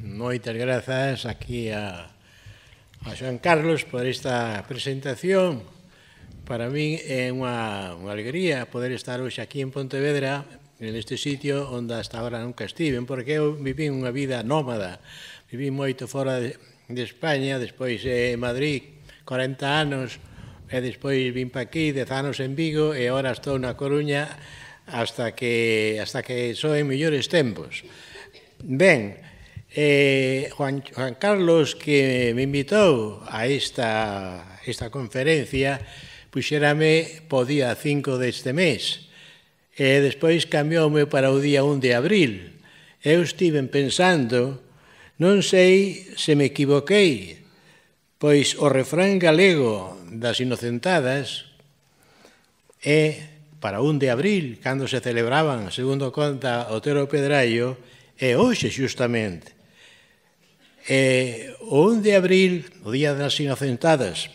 Moitas grazas aquí a, a Joan Carlos por esta presentación. Para min é unha, unha alegría poder estar hoxe aquí en Pontevedra, en este sitio onde hasta agora nunca estive, porque eu viví unha vida nómada. Viví moito fora de, de España, despois en eh, Madrid, 40 anos, e despois vim pa aquí, 10 anos en Vigo, e agora estou na Coruña hasta que, hasta que soen mellores tempos. Ben, Eh, Juan, Juan Carlos, que me invitou a esta, esta conferencia, puxérame pois po día 5 deste mes. E despois cambioume para o día 1 de abril. Eu estive pensando, non sei se me equivoquei, pois o refrán galego das inocentadas é para 1 de abril, cando se celebraban, segundo conta Otero Pedrallo, é hoxe xustamente E, eh, o 1 de abril, o Día das Inocentadas,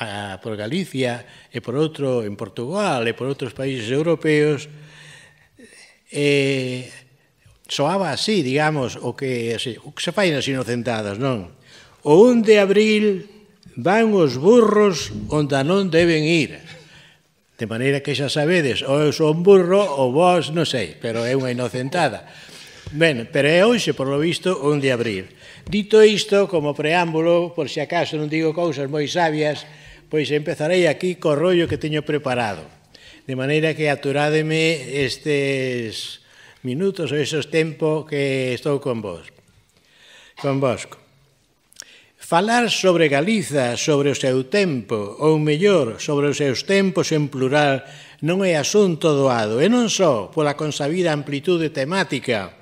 a, por Galicia e por outro en Portugal e por outros países europeos, e, eh, soaba así, digamos, o que, o que se fai nas inocentadas, non? O 1 de abril van os burros onde non deben ir. De maneira que xa sabedes, ou eu son burro ou vos, non sei, pero é unha inocentada. Ben, pero é hoxe, por lo visto, 1 de abril. Dito isto, como preámbulo, por se acaso non digo cousas moi sabias, pois empezarei aquí co rollo que teño preparado. De maneira que aturádeme estes minutos ou esos tempo que estou con vos. Con vosco. Falar sobre Galiza, sobre o seu tempo, ou mellor, sobre os seus tempos en plural, non é asunto doado, e non só pola consabida amplitude temática,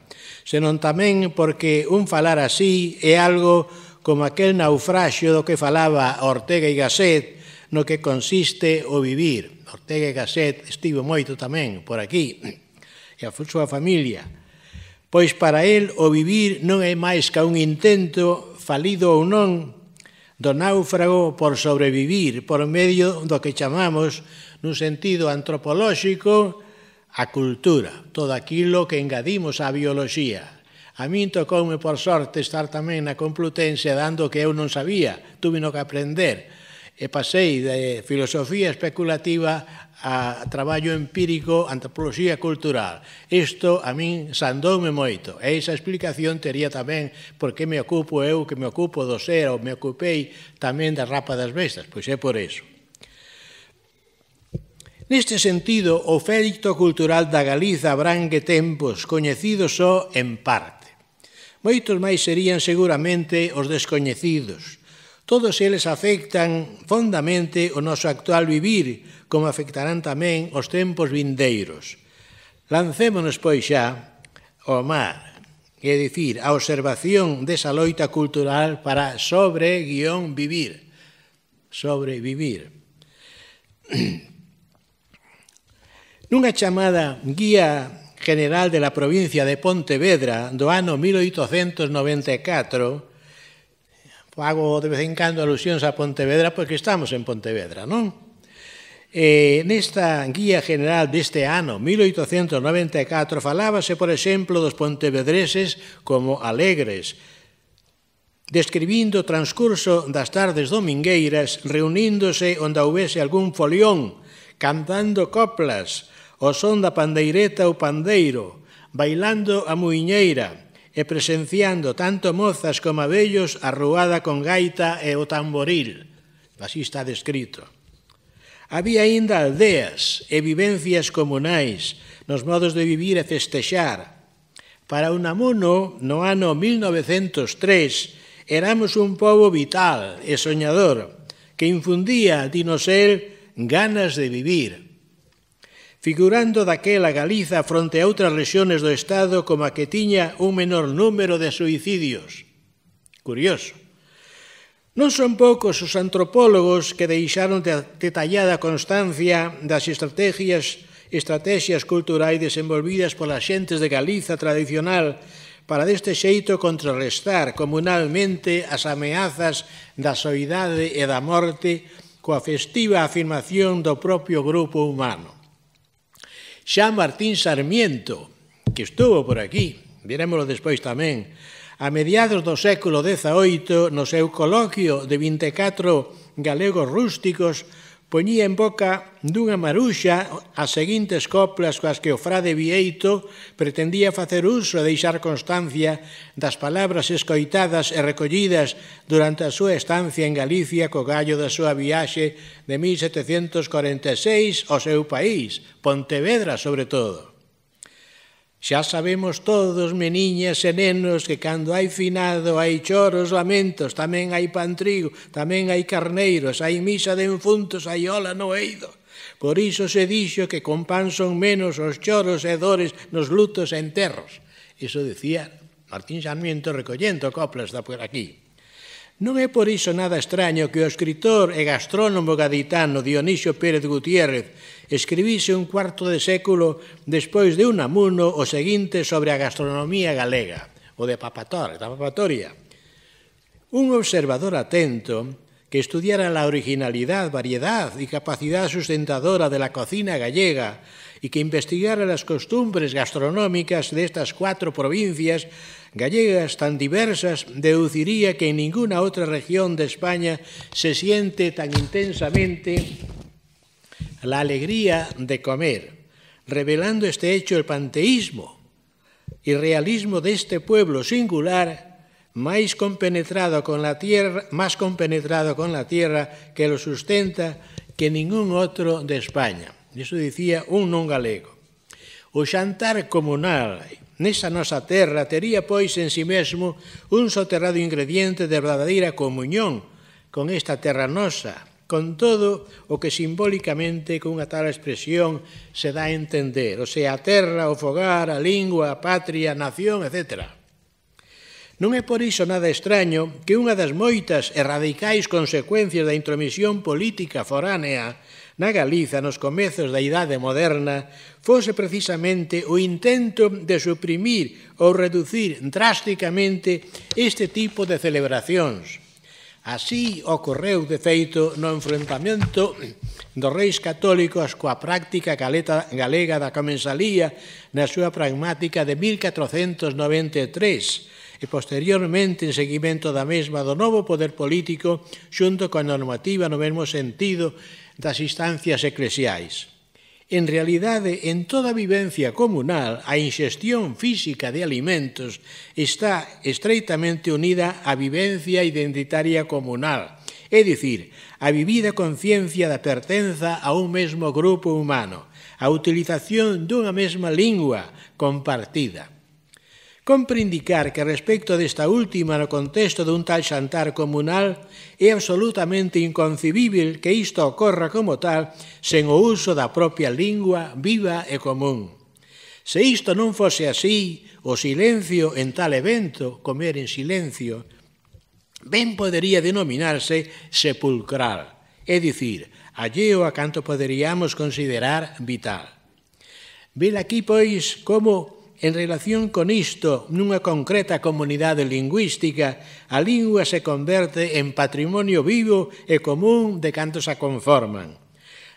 senón tamén porque un falar así é algo como aquel naufraxio do que falaba Ortega y Gasset, no que consiste o vivir. Ortega y Gasset estivo moito tamén por aquí, e a súa familia. Pois para el o vivir non é máis ca un intento, falido ou non, do náufrago por sobrevivir por medio do que chamamos nun sentido antropolóxico a cultura, todo aquilo que engadimos á biología. A min tocoume, por sorte, estar tamén na Complutense dando que eu non sabía, tuve no que aprender. E pasei de filosofía especulativa a traballo empírico, antropoloxía cultural. Isto a min sandoume moito. E esa explicación tería tamén por que me ocupo eu, que me ocupo do ser, ou me ocupei tamén da rapa das bestas. Pois é por iso. Neste sentido, o feito cultural da Galiza abrangue tempos coñecidos só en parte. Moitos máis serían seguramente os descoñecidos. Todos eles afectan fondamente o noso actual vivir, como afectarán tamén os tempos vindeiros. Lancémonos, pois xa, ao mar, é dicir, a observación desa loita cultural para sobre guión vivir. Sobrevivir. Nunha chamada Guía General de la provincia de Pontevedra do ano 1894, hago de vez en cando alusións a Pontevedra porque estamos en Pontevedra, non? Eh, nesta guía general deste ano, 1894, falábase, por exemplo, dos pontevedreses como alegres, describindo o transcurso das tardes domingueiras, reuníndose onde houvese algún folión, cantando coplas, o son da pandeireta ou pandeiro, bailando a muiñeira e presenciando tanto mozas como abellos a ruada con gaita e o tamboril. Así está descrito. Había aínda aldeas e vivencias comunais nos modos de vivir e festexar. Para un amuno, no ano 1903, éramos un pobo vital e soñador que infundía a Dinosel ganas de vivir figurando daquela Galiza fronte a outras rexiónes do Estado como a que tiña un menor número de suicidios. Curioso. Non son poucos os antropólogos que deixaron detallada constancia das estrategias estrategias culturais desenvolvidas polas xentes de Galiza tradicional para deste xeito contrarrestar comunalmente as ameazas da soidade e da morte coa festiva afirmación do propio grupo humano xa Martín Sarmiento, que estuvo por aquí, virémoslo despois tamén, a mediados do século XVIII, no seu coloquio de 24 galegos rústicos, poñía en boca dunha maruxa as seguintes coplas coas que o frade Vieito pretendía facer uso e deixar constancia das palabras escoitadas e recollidas durante a súa estancia en Galicia co gallo da súa viaxe de 1746 ao seu país, Pontevedra sobre todo. Xa sabemos todos, meniñas e nenos, que cando hai finado hai choros, lamentos, tamén hai pantrigo, tamén hai carneiros, hai misa de enfuntos, hai ola no eido. Por iso se dixo que con pan son menos os choros e dores nos lutos e enterros. Iso decía Martín Sarmiento recollendo coplas da por aquí. Non é por iso nada extraño que o escritor e gastrónomo gaditano Dionisio Pérez Gutiérrez escribise un cuarto de século despois de un amuno o seguinte sobre a gastronomía galega, o de da Papatoria. Un observador atento que estudiara la originalidad, variedad y capacidad sustentadora de la cocina gallega y que investigara las costumbres gastronómicas de estas cuatro provincias gallegas tan diversas, deduciría que en ninguna otra región de España se siente tan intensamente la alegría de comer, revelando este hecho el panteísmo y realismo de este pueblo singular más compenetrado con la tierra, más compenetrado con la tierra que lo sustenta que ningún outro de España. Eso dicía un non galego. O xantar comunal nesa nosa terra tería pois en si sí mesmo un soterrado ingrediente de verdadeira comunión con esta terra nosa, con todo o que simbólicamente cunha tal expresión se dá a entender, o sea, a terra, o fogar, a lingua, a patria, a nación, etcétera. Non é por iso nada extraño que unha das moitas e radicais consecuencias da intromisión política foránea na Galiza nos comezos da idade moderna fose precisamente o intento de suprimir ou reducir drásticamente este tipo de celebracións. Así ocorreu, de feito, no enfrentamento dos reis católicos coa práctica galeta, galega da comensalía na súa pragmática de 1493, e posteriormente en seguimento da mesma do novo poder político xunto coa normativa no mesmo sentido das instancias eclesiais. En realidade, en toda vivencia comunal, a ingestión física de alimentos está estreitamente unida á vivencia identitaria comunal, é dicir, a vivida conciencia da pertenza a un mesmo grupo humano, a utilización dunha mesma lingua compartida. Compre indicar que respecto desta última no contexto dun tal xantar comunal é absolutamente inconcibível que isto ocorra como tal sen o uso da propia lingua viva e común. Se isto non fose así, o silencio en tal evento, comer en silencio, ben podería denominarse sepulcral, é dicir, alleo a canto poderíamos considerar vital. Vela aquí, pois, como en relación con isto nunha concreta comunidade lingüística, a lingua se converte en patrimonio vivo e común de cantos a conforman.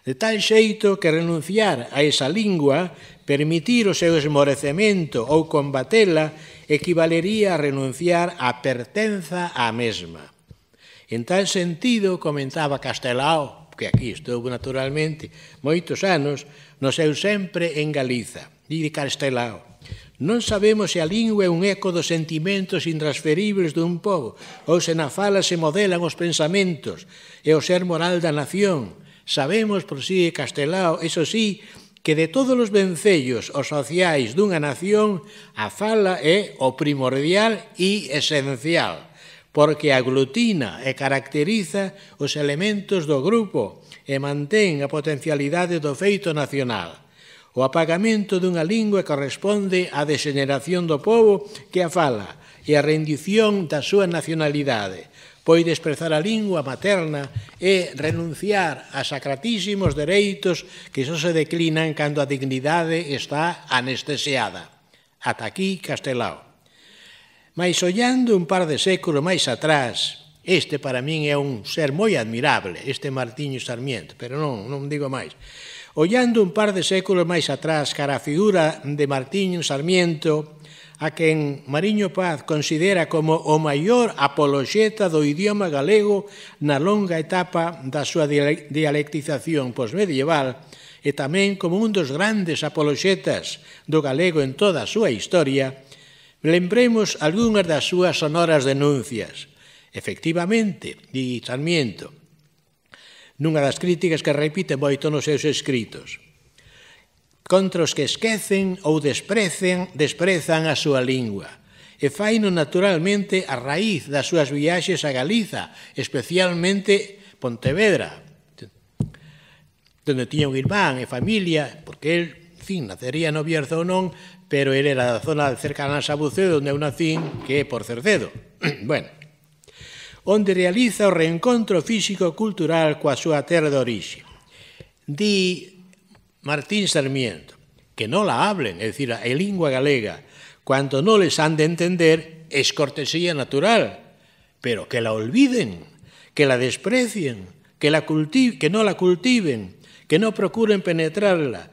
De tal xeito que renunciar a esa lingua, permitir o seu esmorecemento ou combatela, equivalería a renunciar a pertenza á mesma. En tal sentido, comentaba Castelao, que aquí estuvo naturalmente moitos anos, nos eu sempre en Galiza, este lado. Non sabemos se a lingua é un eco dos sentimentos intransferibles dun povo, ou se na fala se modelan os pensamentos e o ser moral da nación. Sabemos, por si Castelao, eso sí, que de todos os vencellos os sociais dunha nación, a fala é o primordial e esencial porque aglutina e caracteriza os elementos do grupo e mantén a potencialidade do feito nacional. O apagamento dunha lingua corresponde á degeneración do povo que a fala e a rendición da súa nacionalidade. Poide expresar a lingua materna e renunciar a sacratísimos dereitos que só se declinan cando a dignidade está anestesiada. Ata aquí, Castelao. Mas ollando un par de séculos máis atrás, este para min é un ser moi admirable, este Martiño Sarmiento, pero non, non digo máis. Ollando un par de séculos máis atrás cara a figura de Martiño Sarmiento, a quen Mariño Paz considera como o maior apoloxeta do idioma galego na longa etapa da súa dialectización posmedieval e tamén como un dos grandes apoloxetas do galego en toda a súa historia, Lembremos algunhas das súas sonoras denuncias. Efectivamente, di Sarmiento, nunha das críticas que repite moito nos seus escritos, contra os que esquecen ou desprecen, desprezan a súa lingua, e faino naturalmente a raíz das súas viaxes a Galiza, especialmente Pontevedra, donde tiña un irmán e familia, porque el, en fin, nacería no Bierzo ou non, pero ele era da zona cercana a Sabucedo, onde eu nacín, que é por Cercedo. bueno, onde realiza o reencontro físico-cultural coa súa terra de orixe. Di Martín Sarmiento, que non la hablen, é dicir, a lingua galega, cuanto non les han de entender, es cortesía natural, pero que la olviden, que la desprecien, que, la que non la cultiven, que non procuren penetrarla,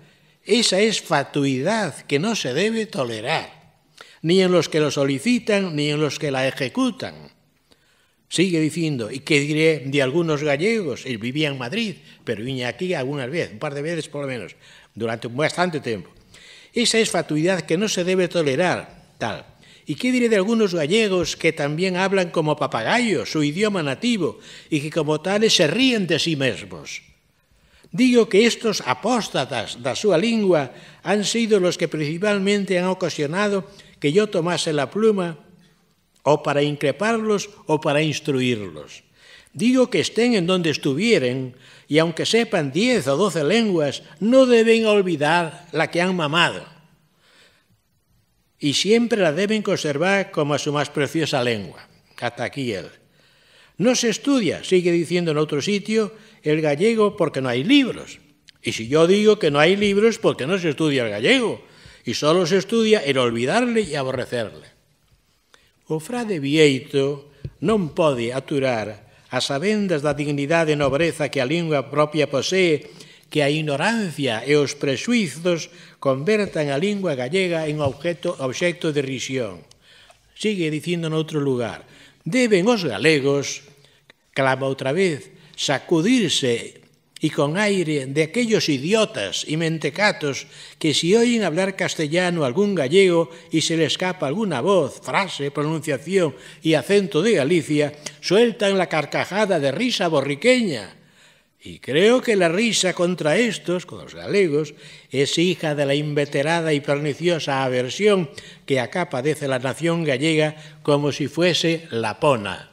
Esa es fatuidad que no se debe tolerar, ni en los que lo solicitan, ni en los que la ejecutan. Sigue diciendo, ¿y qué diré de algunos gallegos? Él vivía en Madrid, pero vine aquí algunas veces, un par de veces por lo menos, durante bastante tiempo. Esa es fatuidad que no se debe tolerar, tal. ¿Y qué diré de algunos gallegos que también hablan como papagayos, su idioma nativo, y que como tales se ríen de sí mismos? Digo que estos apóstatas da súa lingua han sido los que principalmente han ocasionado que yo tomase la pluma o para increparlos o para instruirlos. Digo que estén en donde estuvieren y aunque sepan diez o doce lenguas, no deben olvidar la que han mamado y siempre la deben conservar como a su más preciosa lengua. Hasta aquí él. No se estudia, sigue diciendo en otro sitio, el gallego porque no hay libros. Y si yo digo que no hay libros, porque no se estudia el gallego. Y solo se estudia el olvidarle e aborrecerle. O frade Vieito non pode aturar as avendas da dignidade e nobreza que a lingua propia posee que a ignorancia e os presuizos convertan a lingua gallega en objeto, obxecto de risión. Sigue dicindo noutro lugar, deben os galegos clama otra vez, sacudirse y con aire de aquellos idiotas y mentecatos que si oyen hablar castellano algún gallego y se le escapa alguna voz, frase, pronunciación y acento de Galicia, sueltan la carcajada de risa borriqueña. Y creo que la risa contra estos, con los galegos, es hija de la inveterada y perniciosa aversión que acá padece la nación gallega como si fuese la pona.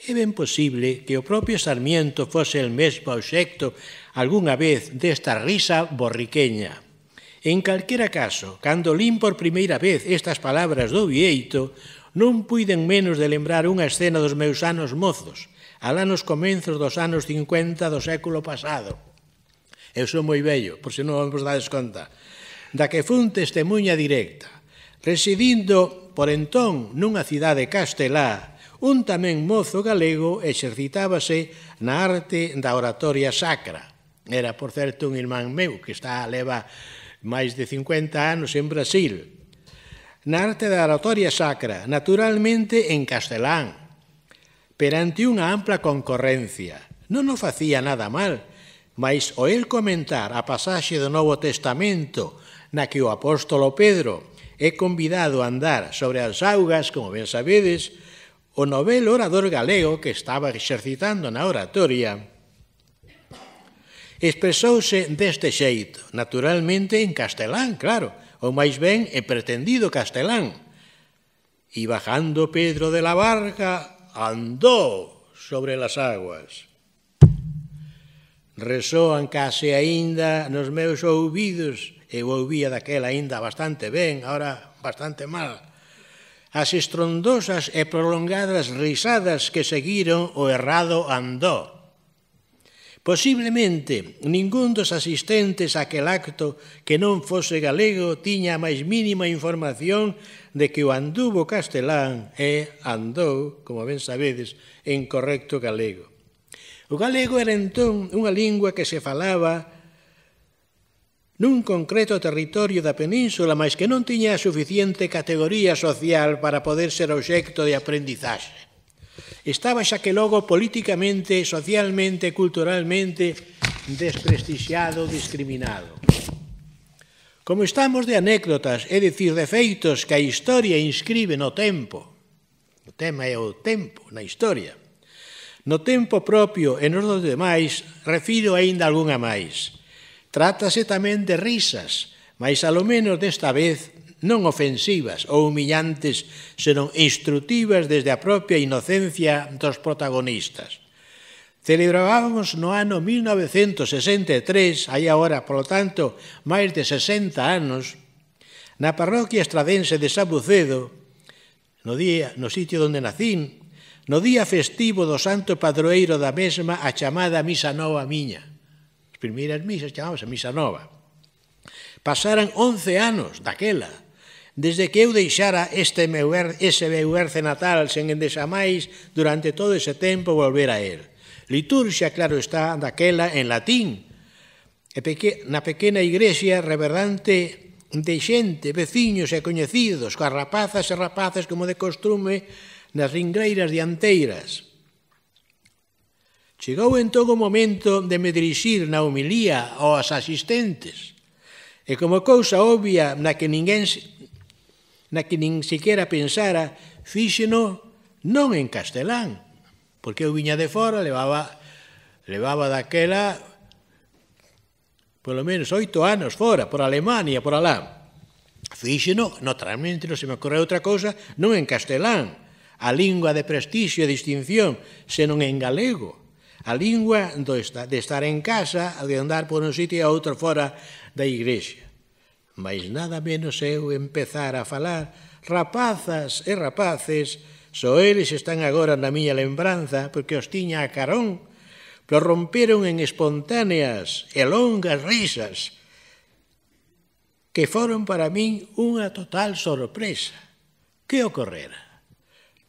É ben posible que o propio Sarmiento fose el mesmo obxecto algunha vez desta risa borriqueña. En calquera caso, cando lín por primeira vez estas palabras do vieito, non puiden menos de lembrar unha escena dos meus anos mozos, alá nos comenzos dos anos 50 do século pasado. Eu sou moi bello, por se non vos dades conta, da que fun testemunha directa, residindo por entón nunha cidade castelá, un tamén mozo galego exercitábase na arte da oratoria sacra. Era, por certo, un irmán meu que está leva máis de 50 anos en Brasil. Na arte da oratoria sacra, naturalmente en castelán, perante unha ampla concorrencia. Non o facía nada mal, mas o el comentar a pasaxe do Novo Testamento na que o apóstolo Pedro é convidado a andar sobre as augas, como ben sabedes, o novel orador galego que estaba exercitando na oratoria, expresouse deste xeito, naturalmente en castelán, claro, ou máis ben e pretendido castelán. E bajando Pedro de la barca, andou sobre las aguas. Resoan case aínda nos meus ouvidos, eu ouvía daquela aínda bastante ben, ahora bastante mal, as estrondosas e prolongadas risadas que seguiron o errado andó. Posiblemente, ningún dos asistentes aquel acto que non fose galego tiña a máis mínima información de que o anduvo castelán e andou, como ben sabedes, en correcto galego. O galego era entón unha lingua que se falaba nun concreto territorio da península, mas que non tiña a suficiente categoría social para poder ser obxecto de aprendizaxe. Estaba xa que logo políticamente, socialmente culturalmente desprestixiado, discriminado. Como estamos de anécdotas, é dicir, de feitos que a historia inscribe no tempo, o tema é o tempo na historia, no tempo propio e nos dos demais, refiro aínda algunha máis. Trátase tamén de risas, mas alo menos desta vez non ofensivas ou humillantes, senón instrutivas desde a propia inocencia dos protagonistas. Celebrábamos no ano 1963, hai agora, polo tanto, máis de 60 anos, na parroquia estradense de Sabucedo, no, día, no sitio onde nacín, no día festivo do Santo Padroeiro da mesma a chamada Misa Nova Miña primeiras misas chamábase Misa Nova. Pasaran 11 anos daquela, desde que eu deixara este meu, er, ese meu erce natal sen endesa máis, durante todo ese tempo volver a él. Liturxia, claro está, daquela en latín, e peque, na pequena igrexia reverante de xente, veciños e coñecidos, coas rapazas e rapaces como de costume nas ringreiras dianteiras. Chegou en todo momento de me dirixir na humilía aos asistentes, e como cousa obvia na que ninguén na que nin sequera pensara, fíxeno non en castelán, porque eu viña de fora, levaba levaba daquela polo menos oito anos fora, por Alemania, por alá. Fíxeno, naturalmente, non se me ocorre outra cousa, non en castelán, a lingua de prestixio e distinción, senón en galego. A lingua de estar en casa, de andar por un sitio e outro fora da igrexa. Mas nada menos eu empezar a falar, rapazas e rapaces, só eles están agora na miña lembranza, porque os tiña a carón, prorromperon en espontáneas e longas risas, que foron para min unha total sorpresa. Que ocorrera?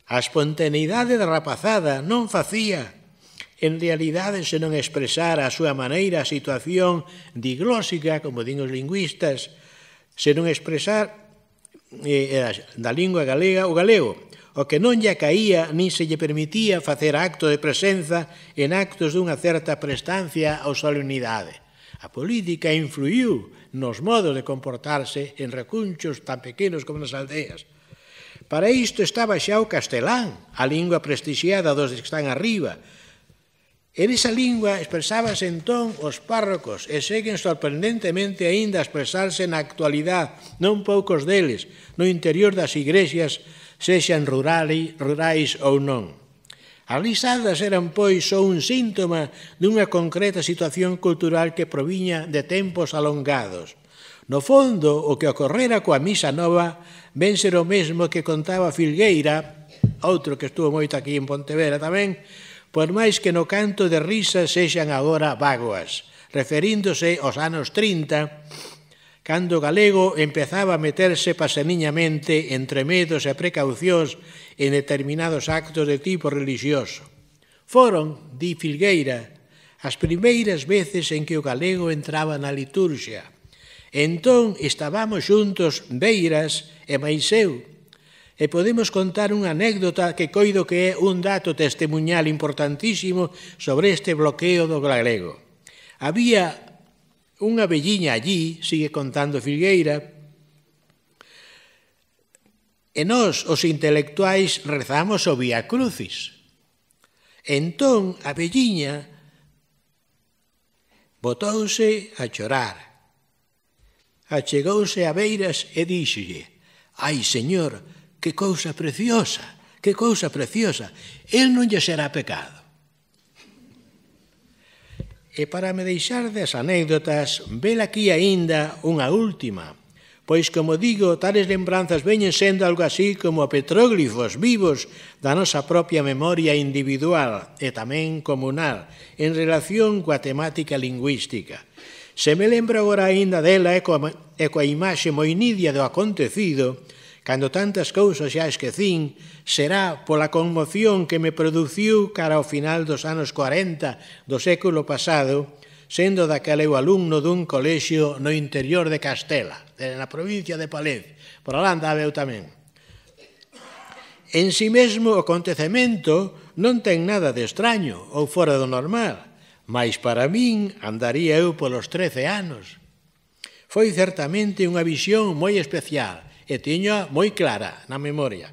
A espontaneidade da rapazada non facía en realidade se non expresar a súa maneira a situación diglósica, como din os lingüistas, se non expresar eh, eh da lingua galega o galego, o que non lle caía ni se lle permitía facer acto de presenza en actos dunha certa prestancia ou solemnidade. A política influiu nos modos de comportarse en recunchos tan pequenos como nas aldeas. Para isto estaba xa o castelán, a lingua prestixiada dos que están arriba, En esa lingua expresábase entón os párrocos e seguen sorprendentemente aínda a expresarse na actualidade non poucos deles no interior das igrexas, sexan rurali, rurais ou non. As risadas eran, pois, só un síntoma dunha concreta situación cultural que proviña de tempos alongados. No fondo, o que ocorrera coa misa nova ven ser o mesmo que contaba Filgueira, outro que estuvo moito aquí en Pontevedra tamén, por máis que no canto de risa sexan agora vagoas, referíndose aos anos 30, cando o galego empezaba a meterse paseniñamente entre medos e precaucións en determinados actos de tipo religioso. Foron, di Filgueira, as primeiras veces en que o galego entraba na liturgia. Entón estábamos xuntos Beiras e Maiseu, E podemos contar unha anécdota que coido que é un dato testemunhal importantísimo sobre este bloqueo do galego. Había unha velliña allí, sigue contando Filgueira, e nós, os intelectuais, rezamos o Via Crucis. Entón, a velliña botouse a chorar. Achegouse a Beiras e díxolle, «Ai, señor, que cousa preciosa, que cousa preciosa. El non lle será pecado. E para me deixar das anécdotas, vel aquí aínda unha última, pois, como digo, tales lembranzas veñen sendo algo así como petróglifos vivos da nosa propia memoria individual e tamén comunal en relación coa temática lingüística. Se me lembra agora aínda dela e coa, e coa imaxe moi nidia do acontecido, Cando tantas cousas xa esquecín, será pola conmoción que me produciu cara ao final dos anos 40 do século pasado, sendo daquela eu alumno dun colexio no interior de Castela, na provincia de Palencia. Por alá andaba eu tamén. En si sí mesmo o acontecemento non ten nada de extraño ou fora do normal, mas para min andaría eu polos 13 anos. Foi certamente unha visión moi especial, e tiña moi clara na memoria.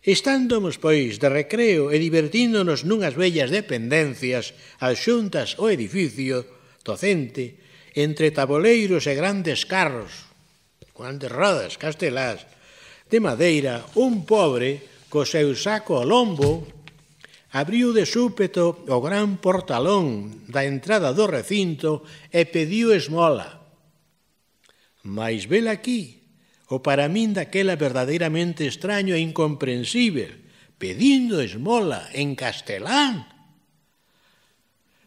Estándomos, pois, de recreo e divertíndonos nunhas bellas dependencias adxuntas ao edificio docente, entre taboleiros e grandes carros, grandes rodas castelás, de madeira, un pobre, co seu saco ao lombo, abriu de súpeto o gran portalón da entrada do recinto e pediu esmola. Mais vela aquí, o para min daquela verdadeiramente extraño e incomprensível, pedindo esmola en castelán.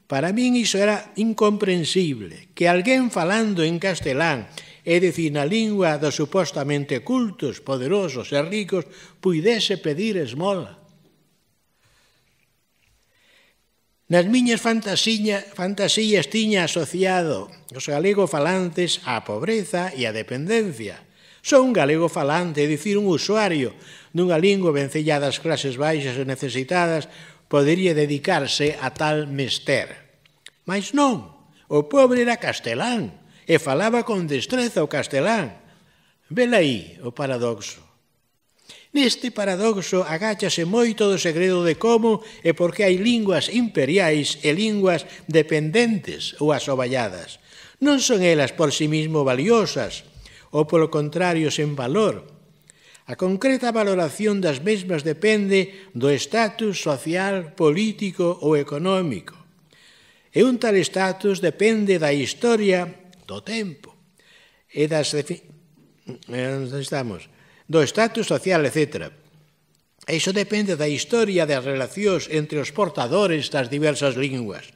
Para min iso era incomprensible, que alguén falando en castelán, é dicir, na lingua dos supostamente cultos, poderosos e ricos, puidese pedir esmola. Nas miñas fantasiña, fantasías tiña asociado os galego falantes á pobreza e á dependencia, Só un galego falante, é dicir, un usuario dunha lingua vencellada ás clases baixas e necesitadas, podería dedicarse a tal mester. Mas non, o pobre era castelán e falaba con destreza o castelán. Vela aí o paradoxo. Neste paradoxo agáchase moito do segredo de como e por que hai linguas imperiais e linguas dependentes ou asoballadas. Non son elas por si sí mismo valiosas, ou polo contrario sen valor. A concreta valoración das mesmas depende do estatus social, político ou económico. E un tal estatus depende da historia do tempo e das eh, estamos do estatus social, etc. E iso depende da historia das relacións entre os portadores das diversas linguas.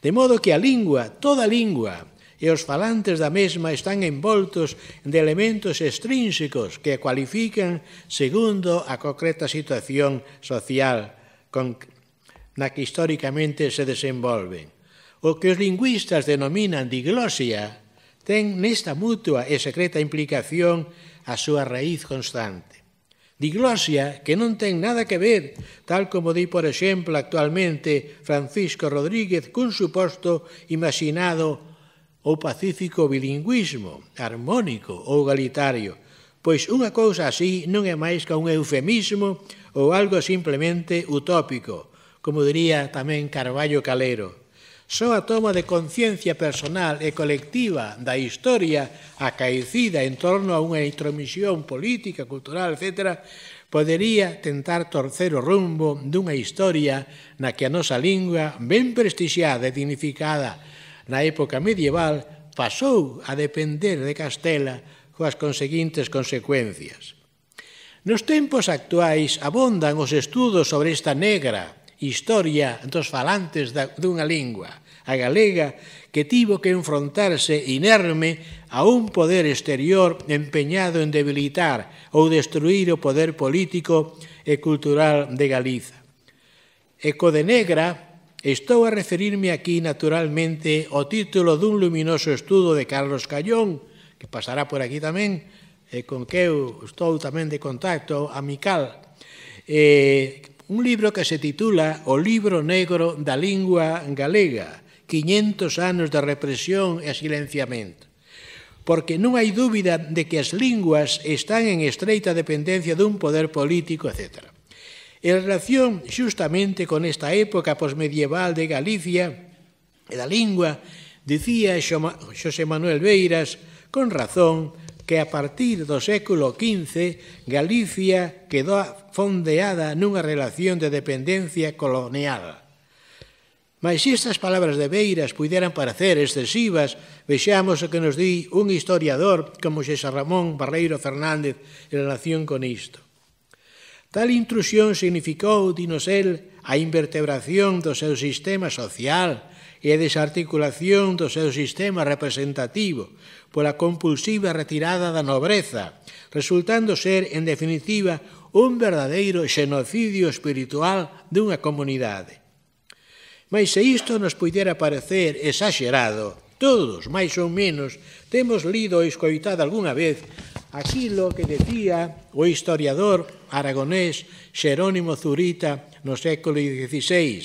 De modo que a lingua, toda a lingua, e os falantes da mesma están envoltos de elementos extrínsecos que cualifican segundo a concreta situación social con, na que históricamente se desenvolven. O que os lingüistas denominan diglosia ten nesta mutua e secreta implicación a súa raíz constante. Diglosia que non ten nada que ver, tal como di, por exemplo, actualmente Francisco Rodríguez cun suposto imaginado ou pacífico bilingüismo, harmónico ou galitario, pois unha cousa así non é máis que un eufemismo ou algo simplemente utópico, como diría tamén Carballo Calero. Só a toma de conciencia personal e colectiva da historia acaecida en torno a unha intromisión política, cultural, etc., podería tentar torcer o rumbo dunha historia na que a nosa lingua, ben prestixiada e dignificada na época medieval pasou a depender de Castela coas conseguintes consecuencias. Nos tempos actuais abondan os estudos sobre esta negra historia dos falantes da, dunha lingua, a galega, que tivo que enfrontarse inerme a un poder exterior empeñado en debilitar ou destruir o poder político e cultural de Galiza. Eco de negra Estou a referirme aquí naturalmente ao título dun luminoso estudo de Carlos Callón, que pasará por aquí tamén, e con que eu estou tamén de contacto amical. Eh, un libro que se titula O libro negro da lingua galega, 500 anos de represión e silenciamento. Porque non hai dúbida de que as linguas están en estreita dependencia dun poder político, etcétera. En relación xustamente con esta época posmedieval de Galicia e da lingua, dicía Xosé Manuel Beiras, con razón, que a partir do século XV Galicia quedou fondeada nunha relación de dependencia colonial. Mas se estas palabras de Beiras puideran parecer excesivas, vexamos o que nos di un historiador como Xesa Ramón Barreiro Fernández en relación con isto. Tal intrusión significou, dinos el, a invertebración do seu sistema social e a desarticulación do seu sistema representativo pola compulsiva retirada da nobreza, resultando ser, en definitiva, un verdadeiro xenocidio espiritual dunha comunidade. Mas se isto nos puidera parecer exagerado, todos, máis ou menos, temos lido ou escoitado algunha vez Aquí lo que decía o historiador aragonés Jerónimo Zurita no século XVI,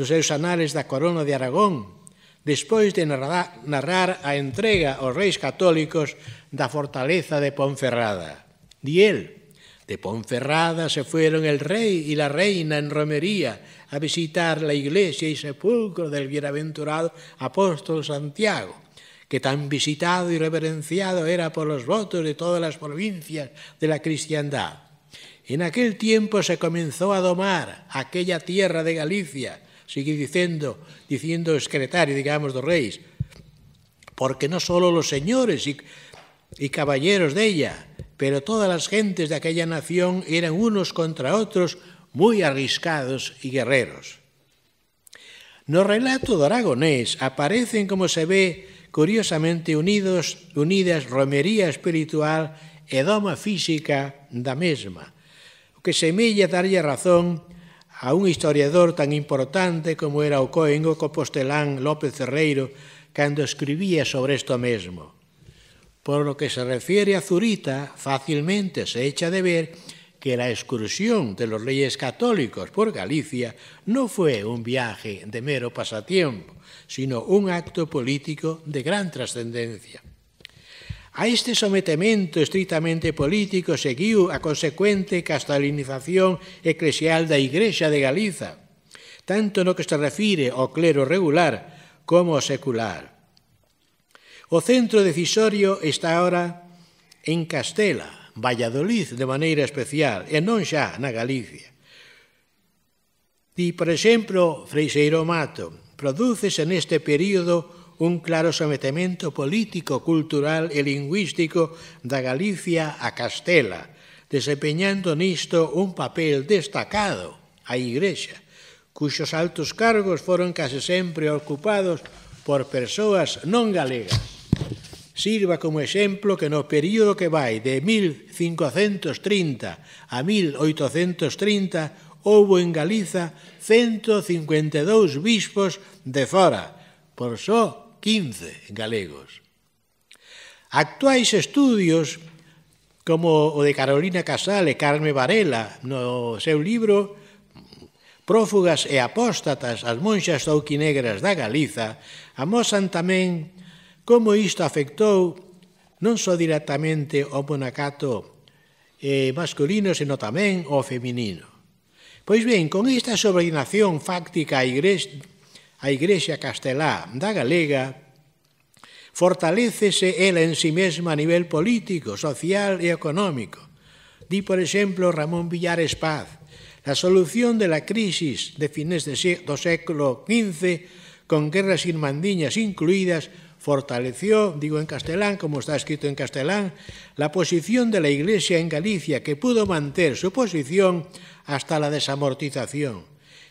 los seus anales la corona de Aragón, después de narrar a entrega los reyes católicos la fortaleza de Ponferrada. Y él, de Ponferrada se fueron el rey y la reina en romería a visitar la iglesia y sepulcro del bienaventurado apóstol Santiago que tan visitado y reverenciado era por los votos de todas las provincias de la cristiandad. En aquel tiempo se comenzó a domar aquella tierra de Galicia, sigue diciendo, diciendo secretario, digamos, de reyes, porque no solo los señores y, caballeros de ella, pero todas las gentes de aquella nación eran unos contra otros muy arriscados y guerreros. Nos relato de Aragonés aparecen, como se ve, curiosamente unidos, unidas romería espiritual e doma física da mesma, o que semella darlle razón a un historiador tan importante como era o coengo compostelán López Ferreiro cando escribía sobre isto mesmo. Por lo que se refiere a Zurita, fácilmente se echa de ver que la excursión de los reyes católicos por Galicia no fue un viaje de mero pasatiempo, sino un acto político de gran trascendencia. A este sometimiento estrictamente político seguiu a consecuente castalinización eclesial da Igrexa de Galiza, tanto no que se refire ao clero regular como ao secular. O centro decisorio está ahora en Castela, Valladolid de maneira especial, e non xa na Galicia. Ti, por exemplo, Freixeiro Mato, en este período un claro sometemento político, cultural e lingüístico da Galicia a Castela, desempeñando nisto un papel destacado a Igrexa, cuxos altos cargos foron case sempre ocupados por persoas non galegas sirva como exemplo que no período que vai de 1530 a 1830 houbo en Galiza 152 bispos de fora, por só 15 galegos. Actuais estudios como o de Carolina Casal e Carme Varela no seu libro Prófugas e apóstatas as monxas touquinegras da Galiza amosan tamén Como isto afectou non só directamente ao monacato eh, masculino, senón tamén ao feminino. Pois ben, con esta subordinación fáctica a Igrexa, a Igrexa Castelá da Galega, fortalécese ela en sí mesma a nivel político, social e económico. Di, por exemplo, Ramón Villares Paz, la solución de la crisis de fines de do século XV, con guerras irmandiñas incluídas, fortaleció, digo en castelán, como está escrito en castelán, la posición de la Iglesia en Galicia, que pudo mantener su posición hasta la desamortización.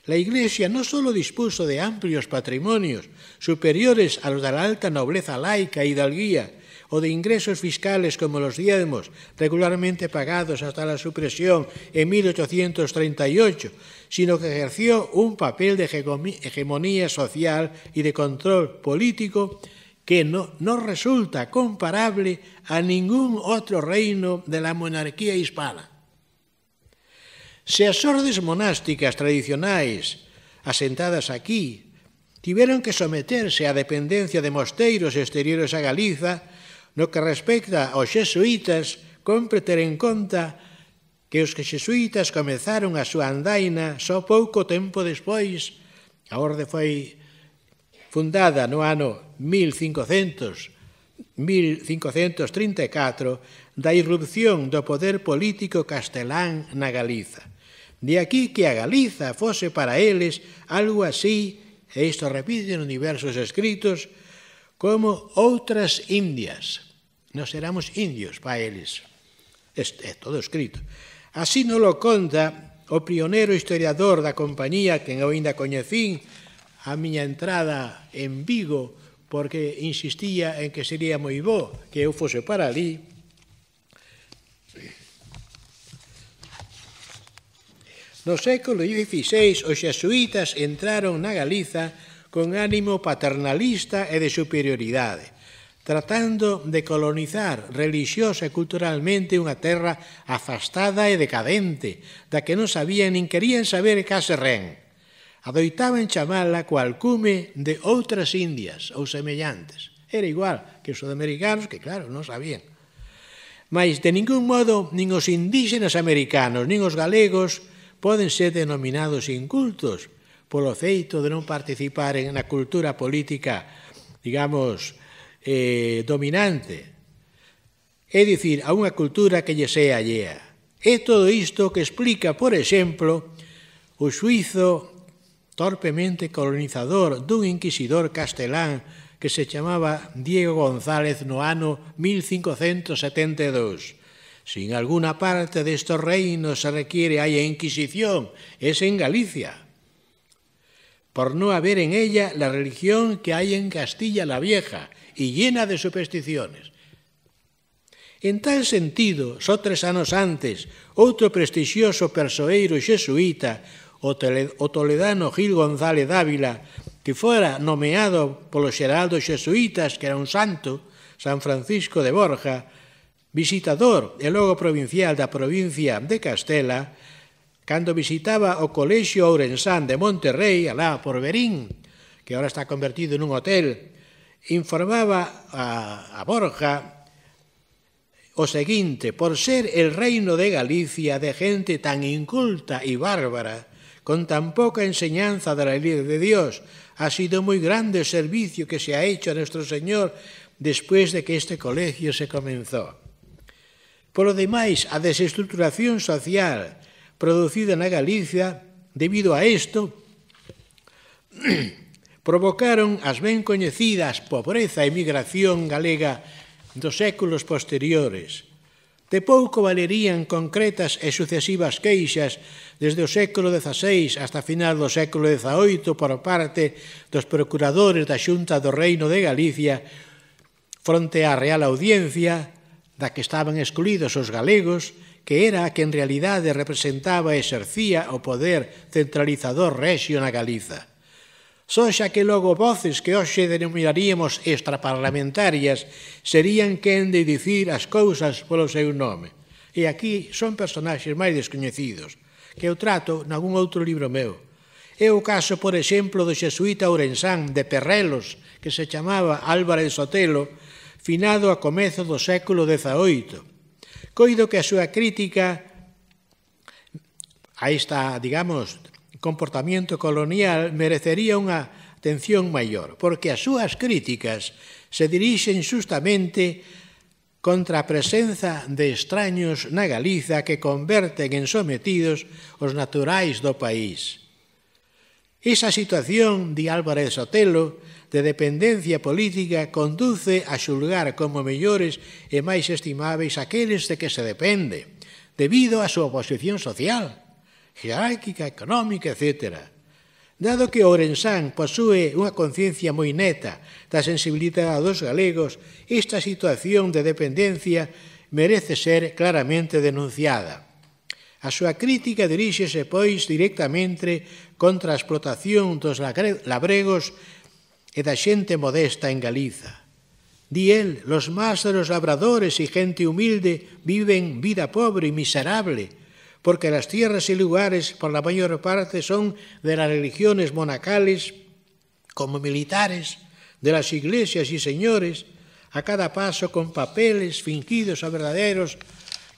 La Iglesia no solo dispuso de amplios patrimonios, superiores a los de la alta nobleza laica y hidalguía, o de ingresos fiscales como los diezmos, regularmente pagados hasta la supresión en 1838, sino que ejerció un papel de hegemonía social y de control político que no, no resulta comparable a ningún otro reino de la monarquía hispana. Se as ordes monásticas tradicionais asentadas aquí tiveron que someterse á dependencia de mosteiros exteriores a Galiza, no que respecta aos xesuítas, compre ter en conta que os que xesuítas comezaron a súa andaina só pouco tempo despois. A orde foi fundada no ano 1500, 1534 da irrupción do poder político castelán na Galiza. De aquí que a Galiza fose para eles algo así, e isto repite en diversos escritos, como outras Indias. Nos éramos indios para eles. Este, é todo escrito. Así non lo conta o prionero historiador da compañía, que eu ainda coñecín a miña entrada en Vigo porque insistía en que sería moi bo que eu fose para ali. No século XVI, os xesuítas entraron na Galiza con ánimo paternalista e de superioridade, tratando de colonizar religiosa e culturalmente unha terra afastada e decadente, da que non sabían nin querían saber case ren adoitaban chamala cual cume de outras indias ou semellantes. Era igual que os sudamericanos, que claro, non sabían. Mas de ningún modo, nin os indígenas americanos, nin os galegos, poden ser denominados incultos polo feito de non participar en a cultura política, digamos, eh, dominante. É dicir, a unha cultura que lle sea allea. É todo isto que explica, por exemplo, o suizo torpemente colonizador dun inquisidor castelán que se chamaba Diego González no ano 1572. Sin alguna parte destos reinos se requiere hai Inquisición, es en Galicia, por non haber en ella la religión que hai en Castilla la Vieja e llena de supersticiones. En tal sentido, só tres anos antes, outro prestixioso persoeiro xesuíta o toledano Gil González Dávila, que fora nomeado polo xeraldos xesuitas, que era un santo, San Francisco de Borja, visitador e logo provincial da provincia de Castela, cando visitaba o Colexio Ourensán de Monterrey, alá por Berín, que ahora está convertido nun hotel, informaba a, a Borja o seguinte, por ser el reino de Galicia de gente tan inculta e bárbara, con tan poca enseñanza de la ley de Dios. Ha sido muy grande el servicio que se ha hecho a nuestro Señor después de que este colegio se comenzó. Por lo demais, a desestructuración social producida na Galicia debido a isto provocaron as ben coñecidas pobreza e migración galega dos séculos posteriores De pouco valerían concretas e sucesivas queixas desde o século XVI hasta a final do século XVIII por parte dos procuradores da Xunta do Reino de Galicia fronte á Real Audiencia da que estaban excluídos os galegos, que era a que en realidade representaba e exercía o poder centralizador rexio na Galiza. Son xa que logo voces que hoxe denominaríamos extraparlamentarias serían quen de dicir as cousas polo seu nome. E aquí son personaxes máis descoñecidos, que eu trato nalgún outro libro meu. É o caso, por exemplo, do xesuíta ourensán de Perrelos, que se chamaba Álvarez Sotelo, finado a comezo do século XVIII. Coido que a súa crítica a esta, digamos, comportamento colonial merecería unha atención maior, porque as súas críticas se dirixen justamente contra a presenza de extraños na Galiza que converten en sometidos os naturais do país. Esa situación, di Álvarez Sotelo, de dependencia política conduce a xulgar como mellores e máis estimáveis aqueles de que se depende, debido á súa posición social, jerárquica, económica, etc. Dado que Orensán posúe unha conciencia moi neta da sensibilidade dos galegos, esta situación de dependencia merece ser claramente denunciada. A súa crítica diríxese, pois, directamente contra a explotación dos labregos e da xente modesta en Galiza. Di el, los más de los labradores e gente humilde viven vida pobre e miserable, porque las tierras y lugares por la mayor parte son de las religiones monacales como militares, de las iglesias y señores, a cada paso con papeles fingidos o verdaderos,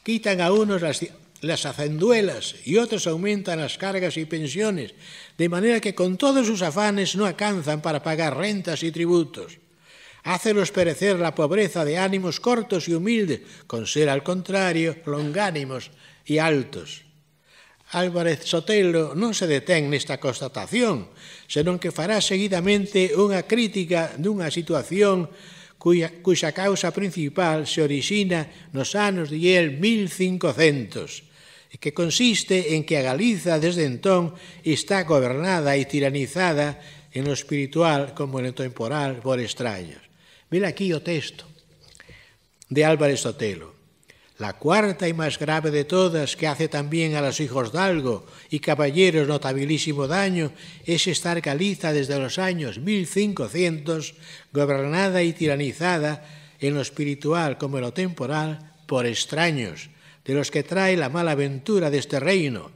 quitan a unos las, las hacenduelas y otros aumentan las cargas y pensiones, de manera que con todos sus afanes no alcanzan para pagar rentas y tributos. Hácelos perecer la pobreza de ánimos cortos y humildes, con ser al contrario longánimos e altos. Álvarez Sotelo non se detén nesta constatación, senón que fará seguidamente unha crítica dunha situación cuya, cuxa causa principal se orixina nos anos de 1500 e que consiste en que a Galiza desde entón está gobernada e tiranizada en lo espiritual como en lo temporal por extraños. Mira aquí o texto de Álvarez Sotelo. La cuarta y más grave de todas, que hace también a los hijos dalgo y caballeros notabilísimo daño, es estar caliza desde los años 1500 gobernada y tiranizada en lo espiritual como en lo temporal por extraños, de los que trae la mala ventura de este reino,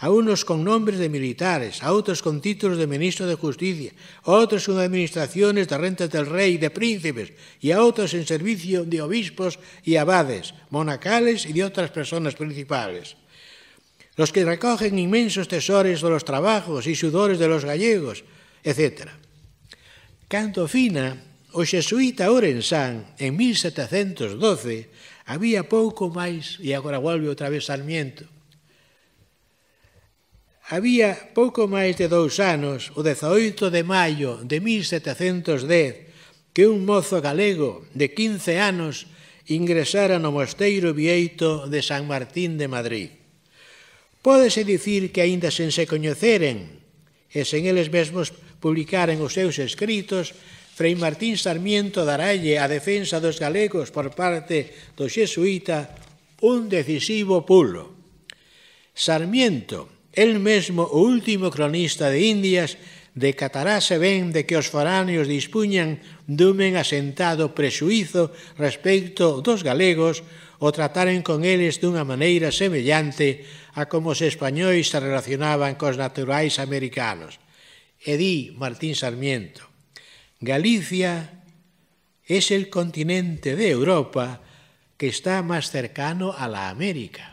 a unos con nombres de militares, a otros con títulos de ministro de Justicia, a otros con administraciones de rentas del rey y de príncipes, y a otros en servicio de obispos y abades, monacales y de otras personas principales. Los que recogen inmensos tesores de los trabajos y sudores de los gallegos, etc. Cantofina, o xesuíta Orensán, en 1712, había pouco máis, e agora volve outra vez Sarmiento, había pouco máis de dous anos, o 18 de maio de 1710, que un mozo galego de 15 anos ingresara no mosteiro vieito de San Martín de Madrid. Pódese dicir que aínda sen se coñeceren e sen eles mesmos publicaren os seus escritos, Frei Martín Sarmiento daralle a defensa dos galegos por parte do xesuíta un decisivo pulo. Sarmiento, El mesmo o último cronista de Indias decatarase ben de que os foráneos dispuñan dumen asentado presuízo respecto dos galegos o trataren con eles dunha maneira semellante a como os españois se relacionaban cos naturais americanos. E di Martín Sarmiento, Galicia es el continente de Europa que está más cercano a la América.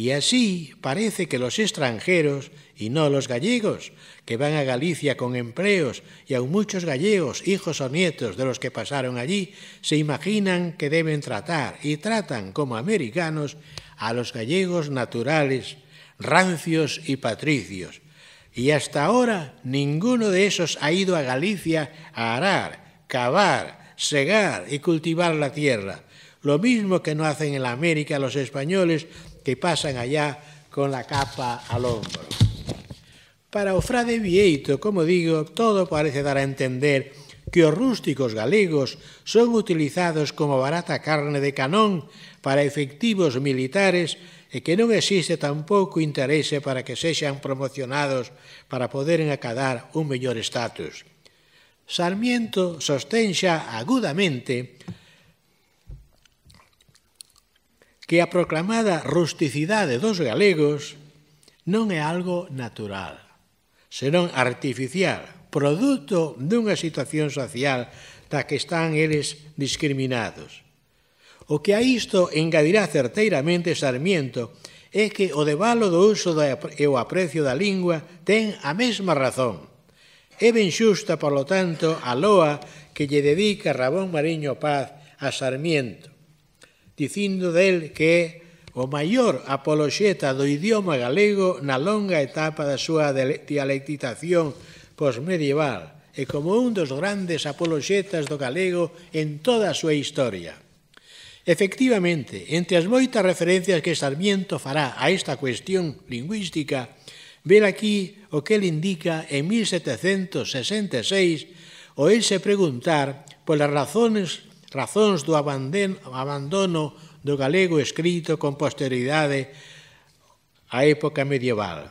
Y así parece que los extranjeros, y no los gallegos, que van a Galicia con empleos, y aun muchos gallegos, hijos o nietos de los que pasaron allí, se imaginan que deben tratar y tratan como americanos a los gallegos naturales, rancios y patricios. Y hasta ahora ninguno de esos ha ido a Galicia a arar, cavar, segar y cultivar la tierra. Lo mismo que no hacen en la América los españoles que pasan allá con la capa al hombro. Para o frade Vieito, como digo, todo parece dar a entender que os rústicos galegos son utilizados como barata carne de canón para efectivos militares e que non existe tampouco interese para que sexan promocionados para poderen acadar un mellor estatus. Sarmiento sostén xa agudamente que a proclamada rusticidade dos galegos non é algo natural, senón artificial, produto dunha situación social da que están eles discriminados. O que a isto engadirá certeiramente Sarmiento é que o debalo do uso da, e o aprecio da lingua ten a mesma razón. É ben xusta, por lo tanto, a loa que lle dedica Rabón Mariño Paz a Sarmiento, dicindo del que é o maior apoloxeta do idioma galego na longa etapa da súa dialectización posmedieval e como un dos grandes apoloxetas do galego en toda a súa historia. Efectivamente, entre as moitas referencias que Sarmiento fará a esta cuestión lingüística, ver aquí o que ele indica en 1766 o ese preguntar polas razones razóns do abandono do galego escrito con posteridade á época medieval.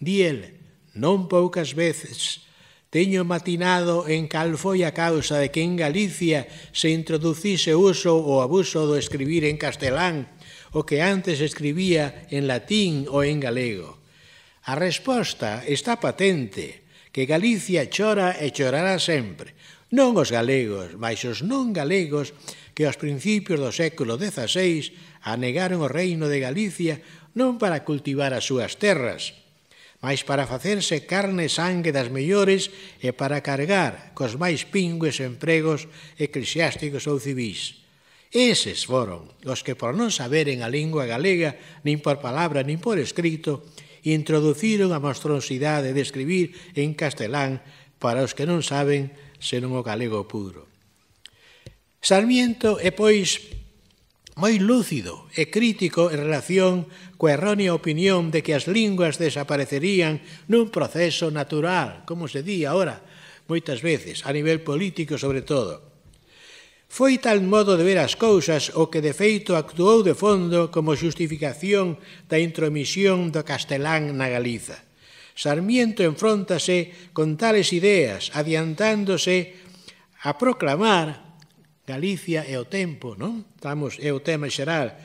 Di el, non poucas veces teño matinado en cal foi a causa de que en Galicia se introducise uso ou abuso do escribir en castelán o que antes escribía en latín ou en galego. A resposta está patente, que Galicia chora e chorará sempre, non os galegos, mas os non galegos que aos principios do século XVI anegaron o reino de Galicia non para cultivar as súas terras, mas para facerse carne e sangue das mellores e para cargar cos máis pingües empregos eclesiásticos ou civis. Eses foron os que por non saberen a lingua galega, nin por palabra nin por escrito, introduciron a monstruosidade de escribir en castelán para os que non saben senón o galego puro. Sarmiento é, pois, moi lúcido e crítico en relación coa errónea opinión de que as linguas desaparecerían nun proceso natural, como se di ahora moitas veces, a nivel político sobre todo. Foi tal modo de ver as cousas o que de feito actuou de fondo como xustificación da intromisión do castelán na Galiza. Sarmiento enfróntase con tales ideas, adiantándose a proclamar Galicia é o tempo, non? Estamos, é o tema xeral,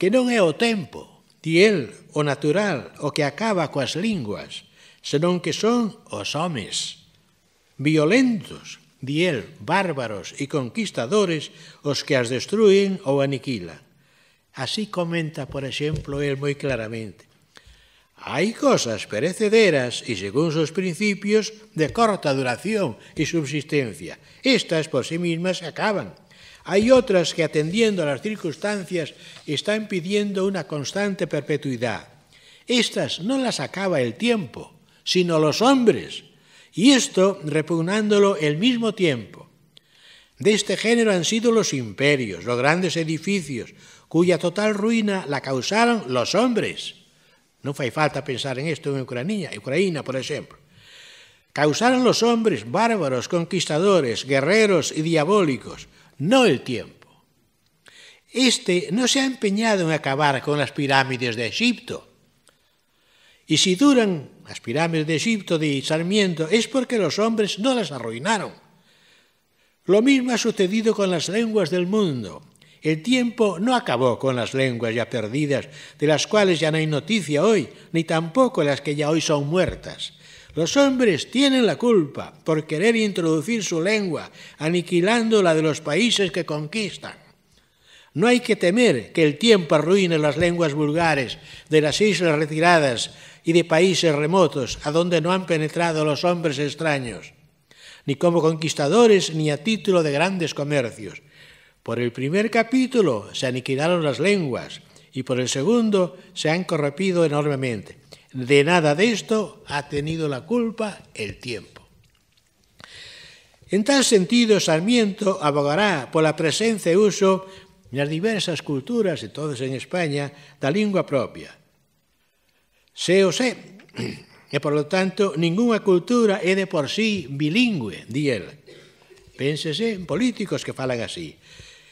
que non é o tempo, ti el, o natural, o que acaba coas linguas, senón que son os homes, violentos, di el, bárbaros e conquistadores, os que as destruen ou aniquilan. Así comenta, por exemplo, el moi claramente. Hay cosas perecederas y según sus principios de corta duración y subsistencia. Estas por sí mismas se acaban. Hay otras que atendiendo a las circunstancias están pidiendo una constante perpetuidad. Estas no las acaba el tiempo, sino los hombres, y esto repugnándolo el mismo tiempo. De este género han sido los imperios, los grandes edificios, cuya total ruina la causaron los hombres no fai falta pensar en esto en Ucrania, Ucrania, por ejemplo. Causaron los hombres bárbaros, conquistadores, guerreros y diabólicos, no el tiempo. Este no se ha empeñado en acabar con las pirámides de Egipto. Y si duran las pirámides de Egipto de Sarmiento es porque los hombres no las arruinaron. Lo mismo ha sucedido con las lenguas del mundo. El tiempo no acabó con las lenguas ya perdidas, de las cuales ya no hay noticia hoy, ni tampoco las que ya hoy son muertas. Los hombres tienen la culpa por querer introducir su lengua, aniquilando la de los países que conquistan. No hay que temer que el tiempo arruine las lenguas vulgares de las islas retiradas y de países remotos a donde no han penetrado los hombres extraños, ni como conquistadores ni a título de grandes comercios. Por el primer capítulo se aniquilaron las lenguas y por el segundo se han corrompido enormemente. De nada de esto ha tenido la culpa el tiempo. En tal sentido, Sarmiento abogará por la presencia y uso de las diversas culturas, y todas en España, la lengua propia. Se o sé, y por lo tanto, ninguna cultura es de por sí bilingüe, di él. Pénsese en políticos que falan así.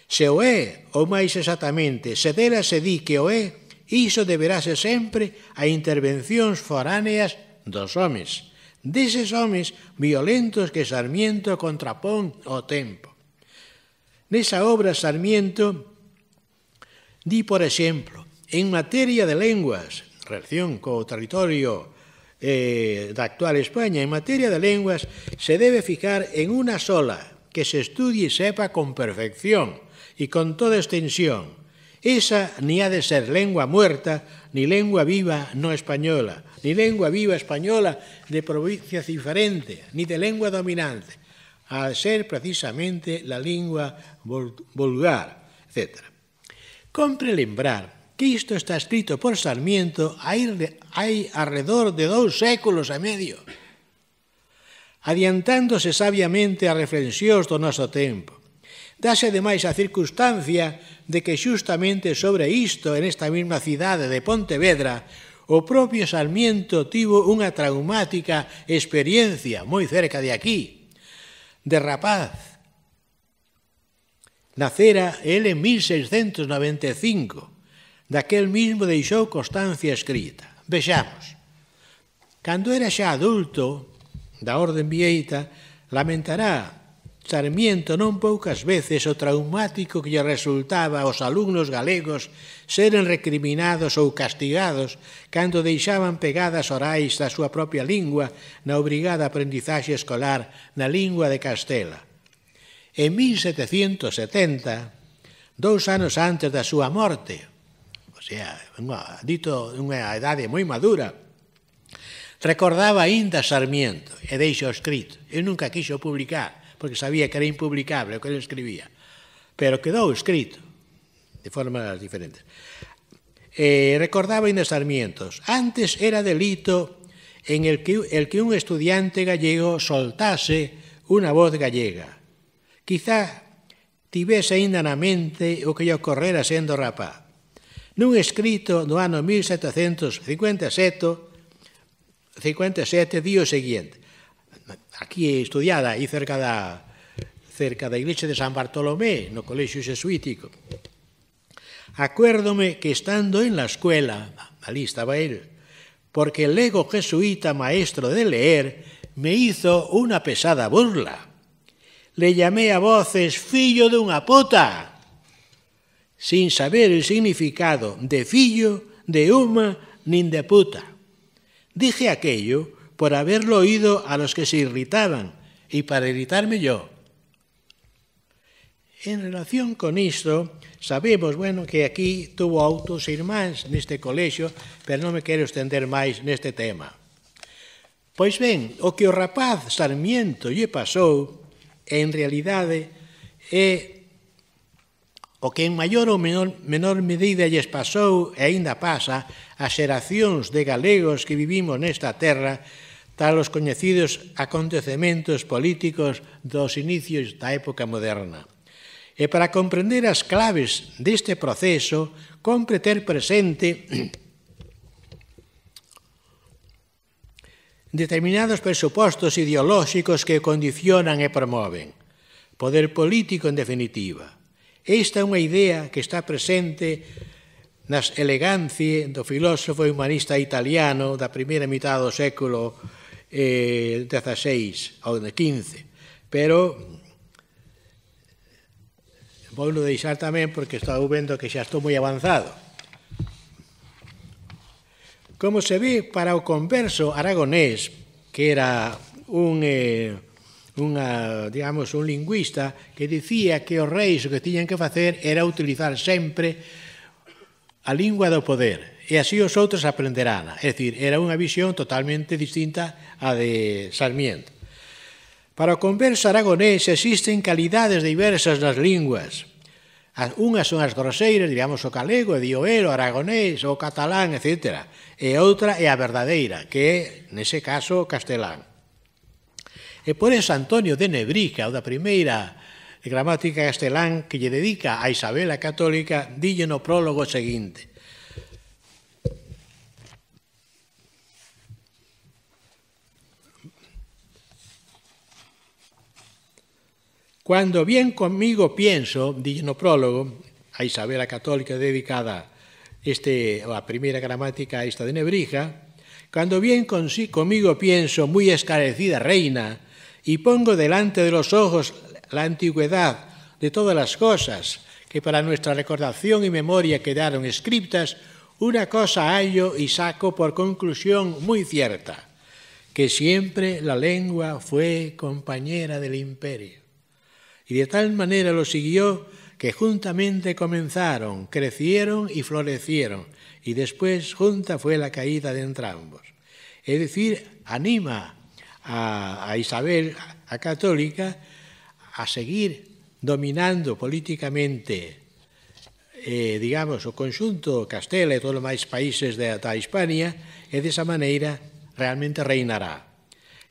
Se o é, ou máis exactamente, se dela se di que o é, iso deberase sempre a intervencións foráneas dos homes, deses homes violentos que Sarmiento contrapón ao tempo. Nesa obra Sarmiento di, por exemplo, en materia de lenguas, relación co territorio eh, da actual España, en materia de lenguas se debe fijar en una sola, que se estudie e sepa con perfección, y con toda extensión. Esa ni ha de ser lengua muerta, ni lengua viva no española, ni lengua viva española de provincias diferentes, ni de lengua dominante, a ser precisamente la lengua vulgar, etc. Compre lembrar que isto está escrito por Sarmiento hai, hai alrededor de dous séculos e medio, adiantándose sabiamente a reflexións do noso tempo Dase ademais a circunstancia de que xustamente sobre isto, en esta mesma cidade de Pontevedra, o propio Sarmiento tivo unha traumática experiencia moi cerca de aquí, de rapaz. Nacera el en 1695, daquel mismo deixou constancia escrita. Vexamos. Cando era xa adulto, da orden vieita, lamentará Sarmiento non poucas veces o traumático que lle resultaba aos alumnos galegos seren recriminados ou castigados cando deixaban pegadas orais da súa propia lingua na obrigada aprendizaxe escolar na lingua de Castela. En 1770, dous anos antes da súa morte, o sea, unha, dito unha edade moi madura, recordaba ainda Sarmiento e deixo escrito, e nunca quixo publicar, porque sabía que era impublicable o que ele escribía. Pero quedou escrito de formas diferentes. Eh, recordaba Inés Sarmientos, antes era delito en el que, el que un estudiante gallego soltase una voz gallega. Quizá tivese ainda na mente o que lle ocorrera sendo rapá. Nun escrito do ano 1757, 57 di o seguinte aquí estudiada, aí cerca da, cerca da iglesia de San Bartolomé, no colexio jesuítico. Acuérdome que estando en la escuela, ali estaba él, porque el lego jesuita maestro de leer me hizo una pesada burla. Le llamé a voces fillo de una puta, sin saber el significado de fillo, de uma, nin de puta. Dije aquello por haberlo oído a los que se irritaban y para irritarme yo. En relación con isto, sabemos, bueno, que aquí tuvo outros irmáns neste colexio, pero non me quero estender máis neste tema. Pois ben, o que o rapaz Sarmiento lle pasou, en realidade, é o que en maior ou menor, menor medida lle pasou e aínda pasa a xeracións de galegos que vivimos nesta terra tal os coñecidos acontecementos políticos dos inicios da época moderna. E para comprender as claves deste proceso, compre ter presente determinados presupostos ideolóxicos que condicionan e promoven. Poder político, en definitiva. Esta é unha idea que está presente nas elegancias do filósofo e humanista italiano da primeira mitad do século XIX eh, 16 ao 15, pero vou no deixar tamén porque estou vendo que xa estou moi avanzado. Como se ve para o converso aragonés, que era un eh, unha, digamos, un lingüista que dicía que os reis o que tiñan que facer era utilizar sempre a lingua do poder, e así os outros aprenderán. É dicir, era unha visión totalmente distinta á de Sarmiento. Para o converso aragonés existen calidades diversas nas linguas. unhas son as groseiras, diríamos o galego, o dioero, o aragonés, o catalán, etc. E outra é a verdadeira, que é, nese caso, o castelán. E por eso Antonio de Nebrica, o da primeira gramática castelán que lle dedica a Isabel a Católica, dille no prólogo seguinte – Cuando bien conmigo pienso, digno prólogo, a Isabela Católica dedicada este, la primera gramática esta de Nebrija, cuando bien conmigo pienso, muy esclarecida reina, y pongo delante de los ojos la antigüedad de todas las cosas que para nuestra recordación y memoria quedaron escritas, una cosa hallo y saco por conclusión muy cierta, que siempre la lengua fue compañera del imperio. y de tal manera lo siguió que juntamente comenzaron, crecieron y florecieron, y después junta fue la caída de entrambos. Es decir, anima a, a Isabel, a católica, a seguir dominando políticamente, eh, digamos, o conxunto Castela e todos os máis países da, da Hispania, e desa maneira realmente reinará.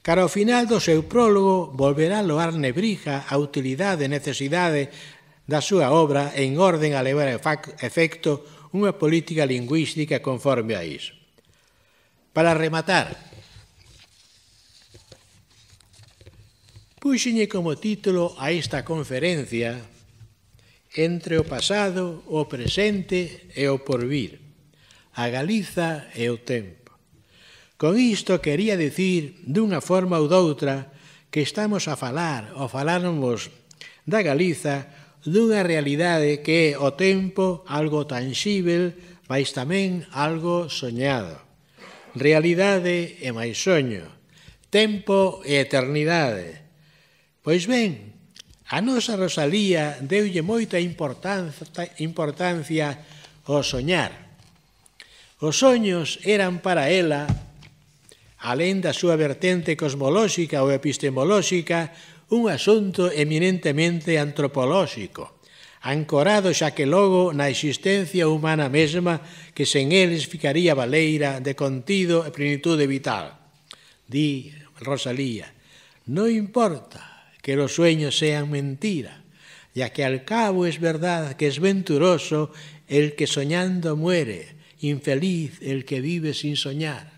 Cara ao final do seu prólogo volverá a loar Nebrija a utilidade e necesidade da súa obra en orden a levar a efecto unha política lingüística conforme a iso. Para rematar, puxeñe como título a esta conferencia entre o pasado, o presente e o porvir, a Galiza e o tempo. Con isto quería dicir, dunha forma ou doutra, que estamos a falar, ou faláramos da Galiza, dunha realidade que é o tempo algo tangível, mas tamén algo soñado. Realidade e máis soño, tempo e eternidade. Pois ben, a nosa Rosalía deulle moita importancia, importancia ao soñar. Os soños eran para ela alén da súa vertente cosmolóxica ou epistemolóxica, un asunto eminentemente antropolóxico, ancorado xa que logo na existencia humana mesma que sen eles ficaría baleira de contido e plenitude vital. Di Rosalía, non importa que los sueños sean mentira, ya que al cabo es verdad que es venturoso el que soñando muere, infeliz el que vive sin soñar.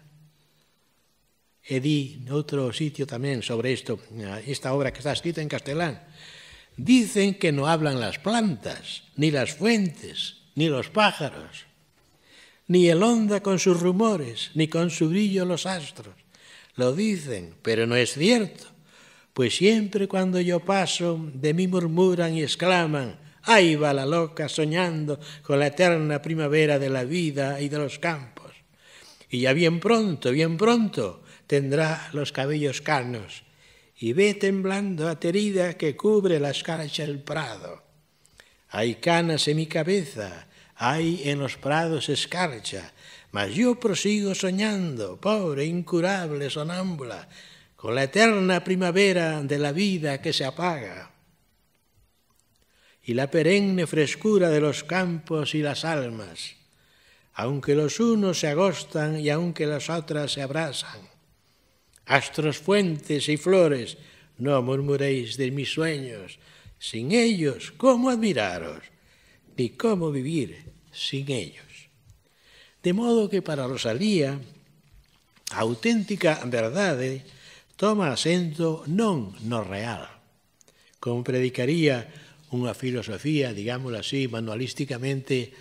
edí en otro sitio también sobre esto, esta obra que está escrita en castellán. Dicen que no hablan las plantas, ni las fuentes, ni los pájaros, ni el onda con sus rumores, ni con su brillo los astros. Lo dicen, pero no es cierto, pues siempre cuando yo paso, de mí murmuran y exclaman, ahí va la loca soñando con la eterna primavera de la vida y de los campos. Y ya bien pronto, bien pronto, tendrá los cabellos canos, y ve temblando aterida que cubre la escarcha el prado. Hay canas en mi cabeza, hay en los prados escarcha, mas yo prosigo soñando, pobre, incurable sonámbula, con la eterna primavera de la vida que se apaga y la perenne frescura de los campos y las almas, aunque los unos se agostan y aunque las otras se abrazan, astros, fuentes y flores, no murmuréis de mis sueños, sin ellos, ¿cómo admiraros? Ni cómo vivir sin ellos. De modo que para Rosalía, auténtica verdade toma acento non no real, como predicaría unha filosofía, digámoslo así, manualísticamente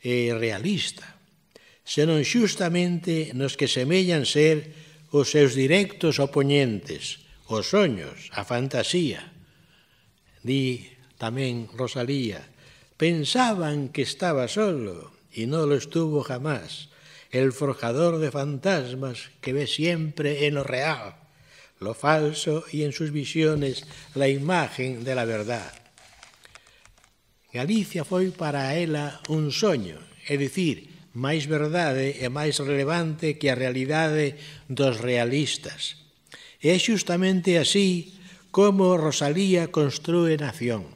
eh, realista, senón xustamente nos que semellan ser os seus directos opoñentes, os soños, a fantasía. Di tamén Rosalía, pensaban que estaba solo y no lo estuvo jamás, el forjador de fantasmas que ve siempre en lo real, lo falso y en sus visiones la imagen de la verdad. Galicia foi para ela un soño, é dicir, máis verdade e máis relevante que a realidade dos realistas. E é xustamente así como Rosalía construe nación.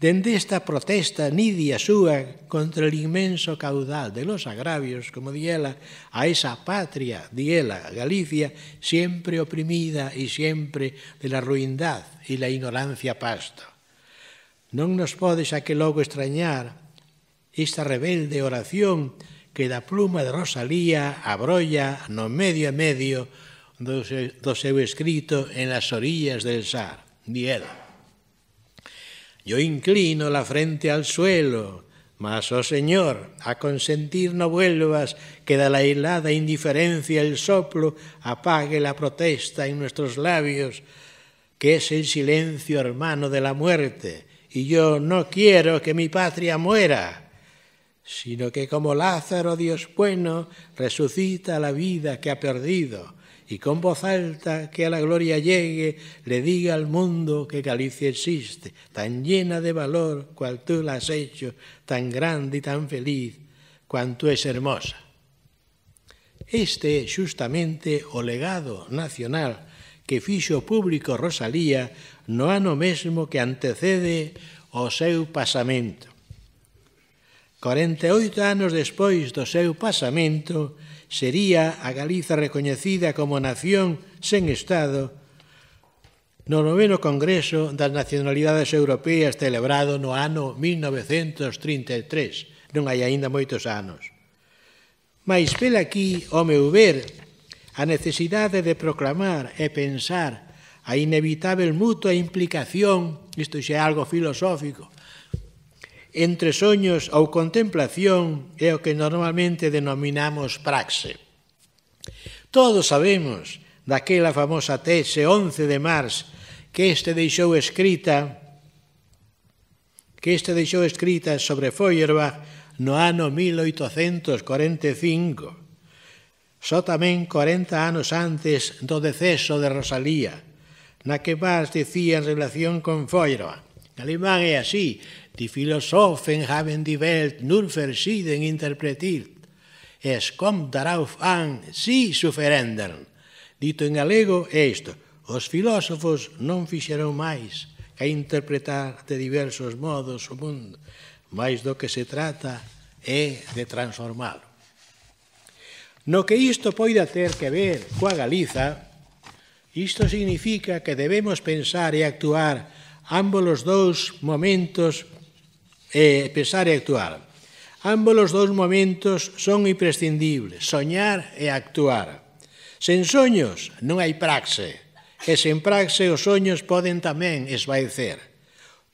Dende esta protesta nidia súa contra o inmenso caudal de los agravios, como di ela, a esa patria, di ela, Galicia, sempre oprimida e sempre de la ruindad e la ignorancia pasto. Non nos podes a que logo extrañar esta rebelde oración que da pluma de Rosalía abrolla no medio a medio do seu, escrito en las orillas del Sar. Diedo. Yo inclino la frente al suelo, mas, oh Señor, a consentir no vuelvas que da la helada indiferencia el soplo apague la protesta en nuestros labios, que es el silencio hermano de la muerte, y yo no quiero que mi patria muera. sino que como Lázaro, Dios bueno, resucita la vida que ha perdido y con voz alta que a la gloria llegue, le diga al mundo que Galicia existe, tan llena de valor cual tú la has hecho, tan grande y tan feliz, cuanto es hermosa. Este é xustamente o legado nacional que fixo público Rosalía no ano mesmo que antecede o seu pasamento. 48 anos despois do seu pasamento, sería a Galiza recoñecida como nación sen Estado no noveno Congreso das Nacionalidades Europeas celebrado no ano 1933, non hai aínda moitos anos. Mais pela aquí, o meu ver, a necesidade de proclamar e pensar a inevitável mutua implicación, isto xa é algo filosófico, entre soños ou contemplación é o que normalmente denominamos praxe. Todos sabemos daquela famosa tese 11 de mars que este deixou escrita que este deixou escrita sobre Feuerbach no ano 1845 só tamén 40 anos antes do deceso de Rosalía, na que Marx dicía en relación con Feuerbach. Alemán é así, Die Philosophen haben die Welt nur verschieden interpretiert. Es kommt darauf an, sie zu verändern. Dito in galego é isto. Os filósofos non fixeron máis que interpretar de diversos modos o mundo, mais do que se trata é de transformalo. No que isto poida ter que ver coa Galiza, isto significa que debemos pensar e actuar ambos os dous momentos e pensar e actuar. Ambos os dous momentos son imprescindibles, soñar e actuar. Sen soños non hai praxe, e sen praxe os soños poden tamén esvaecer.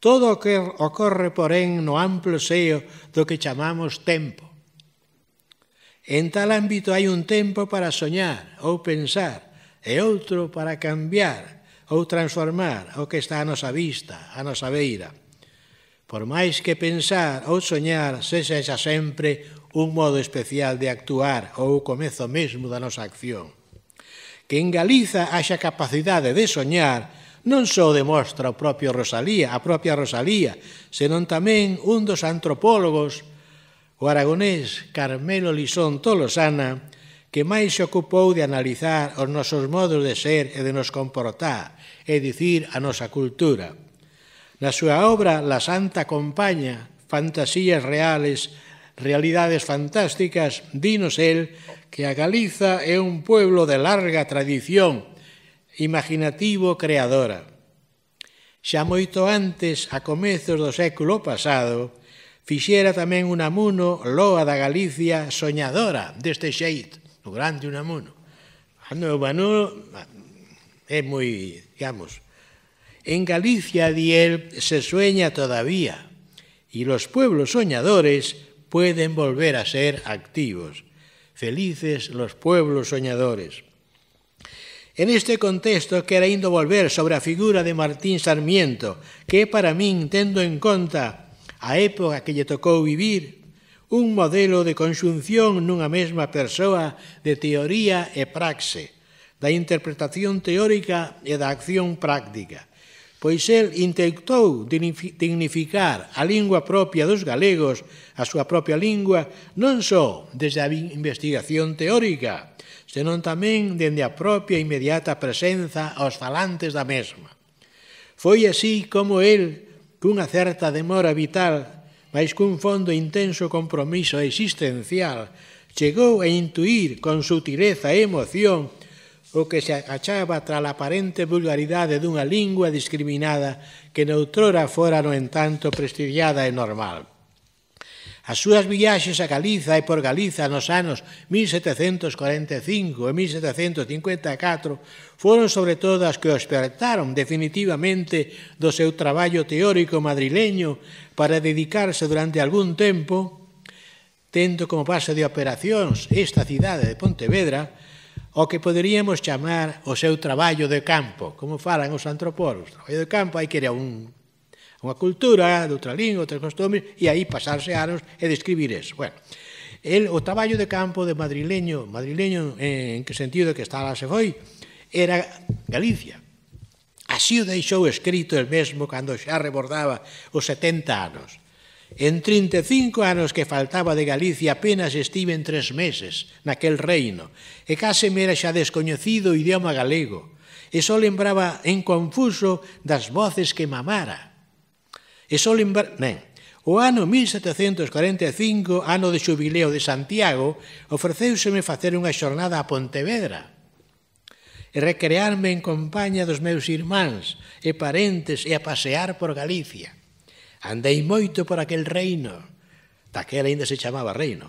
Todo o que ocorre, porén, no amplo seo do que chamamos tempo. En tal ámbito hai un tempo para soñar ou pensar, e outro para cambiar ou transformar o que está a nosa vista, a nosa beira. Por máis que pensar ou soñar sexa xa sempre un modo especial de actuar ou o comezo mesmo da nosa acción. Que en Galiza haxa capacidade de soñar non só demostra o propio Rosalía, a propia Rosalía, senón tamén un dos antropólogos, o aragonés Carmelo Lisón Tolosana, que máis se ocupou de analizar os nosos modos de ser e de nos comportar, é dicir, a nosa cultura. Na súa obra La Santa Compaña, Fantasías Reales, Realidades Fantásticas, dinos el que a Galiza é un pueblo de larga tradición, imaginativo creadora. Xa moito antes, a comezos do século pasado, fixera tamén un amuno loa da Galicia soñadora deste xeito, o grande amuno. Ano Unamuno ah, é moi, digamos, En Galicia, él, se sueña todavía y los pueblos soñadores pueden volver a ser activos. Felices los pueblos soñadores. En este contexto, querendo volver sobre a figura de Martín Sarmiento, que para min tendo en conta a época que lle tocou vivir, un modelo de conxunción nunha mesma persoa de teoría e praxe, da interpretación teórica e da acción práctica, pois el intentou dignificar a lingua propia dos galegos, a súa propia lingua, non só desde a investigación teórica, senón tamén dende a propia inmediata presenza aos falantes da mesma. Foi así como el, cunha certa demora vital, mas cun fondo intenso compromiso existencial, chegou a intuir con sutileza e emoción o que se agachaba tras a aparente vulgaridade dunha lingua discriminada que noutrora fora no entanto prestigiada e normal. As súas viaxes a Galiza e por Galiza nos anos 1745 e 1754 foron sobre todo as que o espertaron definitivamente do seu traballo teórico madrileño para dedicarse durante algún tempo, tendo como base de operacións esta cidade de Pontevedra, o que poderíamos chamar o seu traballo de campo, como falan os antropólogos. traballo de campo hai que ir a un unha cultura, de outra lingua, outras costumes, e aí pasarse anos e describir eso. Bueno, el, o traballo de campo de madrileño, madrileño en, en que sentido que estaba se foi, era Galicia. Así o deixou escrito el mesmo cando xa rebordaba os 70 anos. En 35 anos que faltaba de Galicia apenas estive en tres meses naquel reino e case me era xa descoñecido o idioma galego e só lembraba en confuso das voces que mamara. E só lembraba... Nen, o ano 1745, ano de xubileo de Santiago, ofreceuseme facer unha xornada a Pontevedra e recrearme en compañía dos meus irmáns e parentes e a pasear por Galicia. Andei moito por aquel reino, daquela ainda se chamaba reino,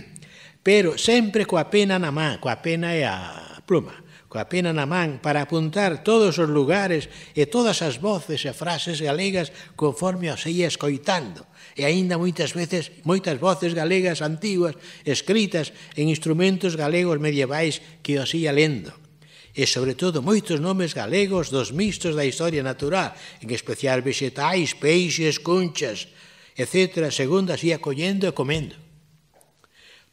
pero sempre coa pena na man, coa pena e a pluma, coa pena na man para apuntar todos os lugares e todas as voces e frases galegas conforme os ia escoitando e aínda moitas veces moitas voces galegas antiguas escritas en instrumentos galegos medievais que os ia lendo e, sobre todo, moitos nomes galegos dos mixtos da historia natural, en especial vexetais, peixes, conchas, etc., segundo as ia collendo e comendo.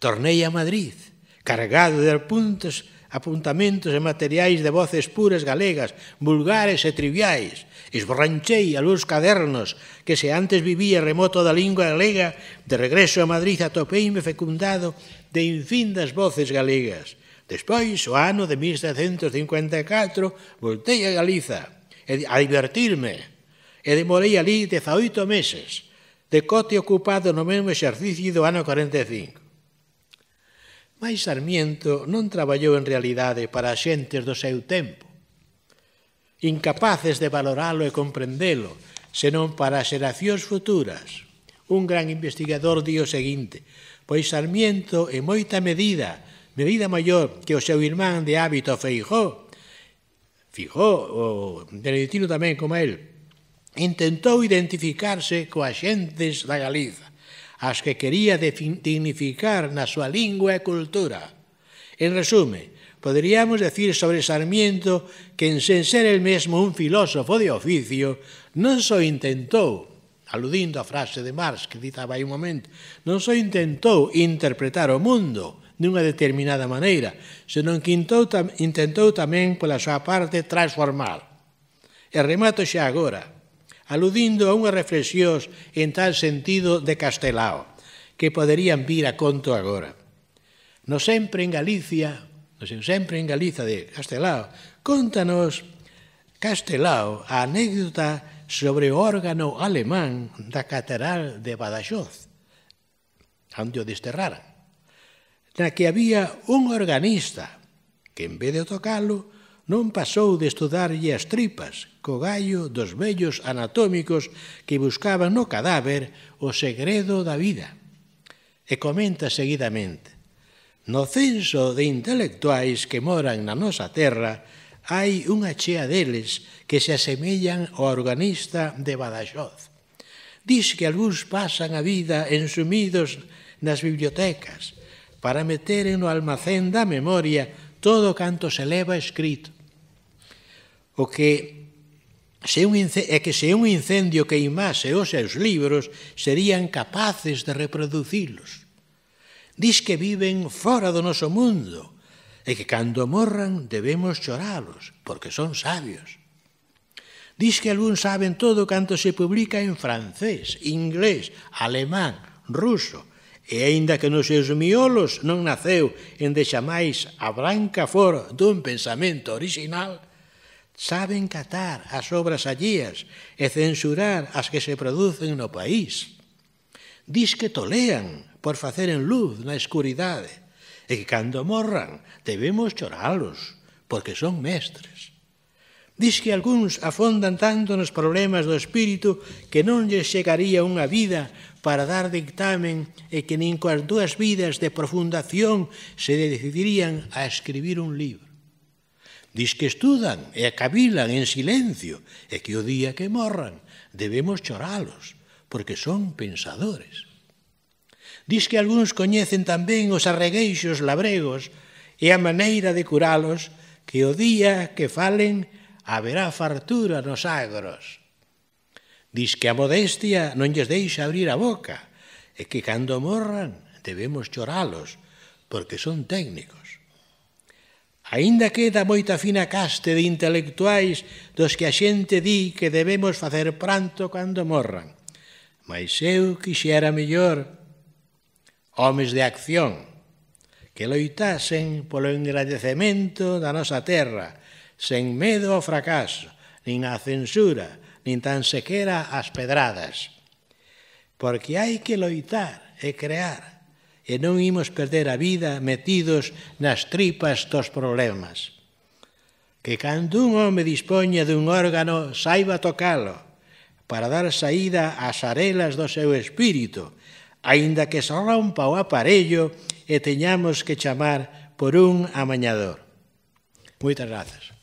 Tornei a Madrid, cargado de apuntos, apuntamentos e materiais de voces puras galegas, vulgares e triviais, esborranchei a luz cadernos que se antes vivía remoto da lingua galega, de regreso a Madrid atopeime fecundado de infindas voces galegas, Despois, o ano de 1754, voltei a Galiza a divertirme e demorei ali 18 meses, de cote ocupado no mesmo exercicio do ano 45. Mais Sarmiento non traballou en realidade para as xentes do seu tempo, incapaces de valoralo e comprendelo, senón para as xeracións futuras. Un gran investigador di o seguinte, pois Sarmiento, en moita medida, medida maior que o seu irmán de hábito Feijó, Fijó, o Benedictino tamén como el, intentou identificarse coas xentes da Galiza, as que quería dignificar na súa lingua e cultura. En resume, poderíamos decir sobre Sarmiento que en sen ser el mesmo un filósofo de oficio, non só intentou, aludindo a frase de Marx que citaba aí un momento, non só intentou interpretar o mundo, dunha determinada maneira, senón que intentou tamén pola súa parte transformar. E remato xa agora, aludindo a unha reflexión en tal sentido de Castelao, que poderían vir a conto agora. No sempre en Galicia, no sempre en Galiza de Castelao, contanos Castelao a anécdota sobre o órgano alemán da Catedral de Badaxoz, onde o desterraran na que había un organista que, en vez de tocalo, non pasou de estudarlle as tripas co gallo dos vellos anatómicos que buscaban no cadáver o segredo da vida. E comenta seguidamente No censo de intelectuais que moran na nosa terra hai unha chea deles que se asemellan ao organista de Badaxoz. Diz que algúns pasan a vida ensumidos nas bibliotecas, para en o almacén da memoria todo canto se leva escrito. O que se un é que se un incendio que imase os seus libros, serían capaces de reproducilos. Diz que viven fora do noso mundo e que cando morran debemos choralos, porque son sabios. Diz que algún saben todo canto se publica en francés, inglés, alemán, ruso, E aínda que nos seus miolos non naceu en xamais a branca for dun pensamento original, saben catar as obras allías e censurar as que se producen no país. Dis que tolean por facer en luz na escuridade e que cando morran debemos choralos porque son mestres. Diz que algúns afondan tanto nos problemas do espírito que non lle chegaría unha vida para dar dictamen e que nin coas dúas vidas de profundación se decidirían a escribir un libro. Diz que estudan e acabilan en silencio e que o día que morran debemos choralos, porque son pensadores. Diz que algúns coñecen tamén os arregueixos labregos e a maneira de curalos que o día que falen haberá fartura nos agros. Diz que a modestia non lles deixa abrir a boca e que cando morran debemos choralos porque son técnicos. Aínda queda moita fina caste de intelectuais dos que a xente di que debemos facer pranto cando morran. Mas eu quixera mellor homes de acción que loitasen polo engradecemento da nosa terra sen medo ao fracaso, nin á censura, nin tan sequera as pedradas. Porque hai que loitar e crear, e non imos perder a vida metidos nas tripas dos problemas. Que cando un home dispoña dun órgano saiba tocalo para dar saída ás arelas do seu espírito, aínda que se rompa o aparello e teñamos que chamar por un amañador. Moitas grazas.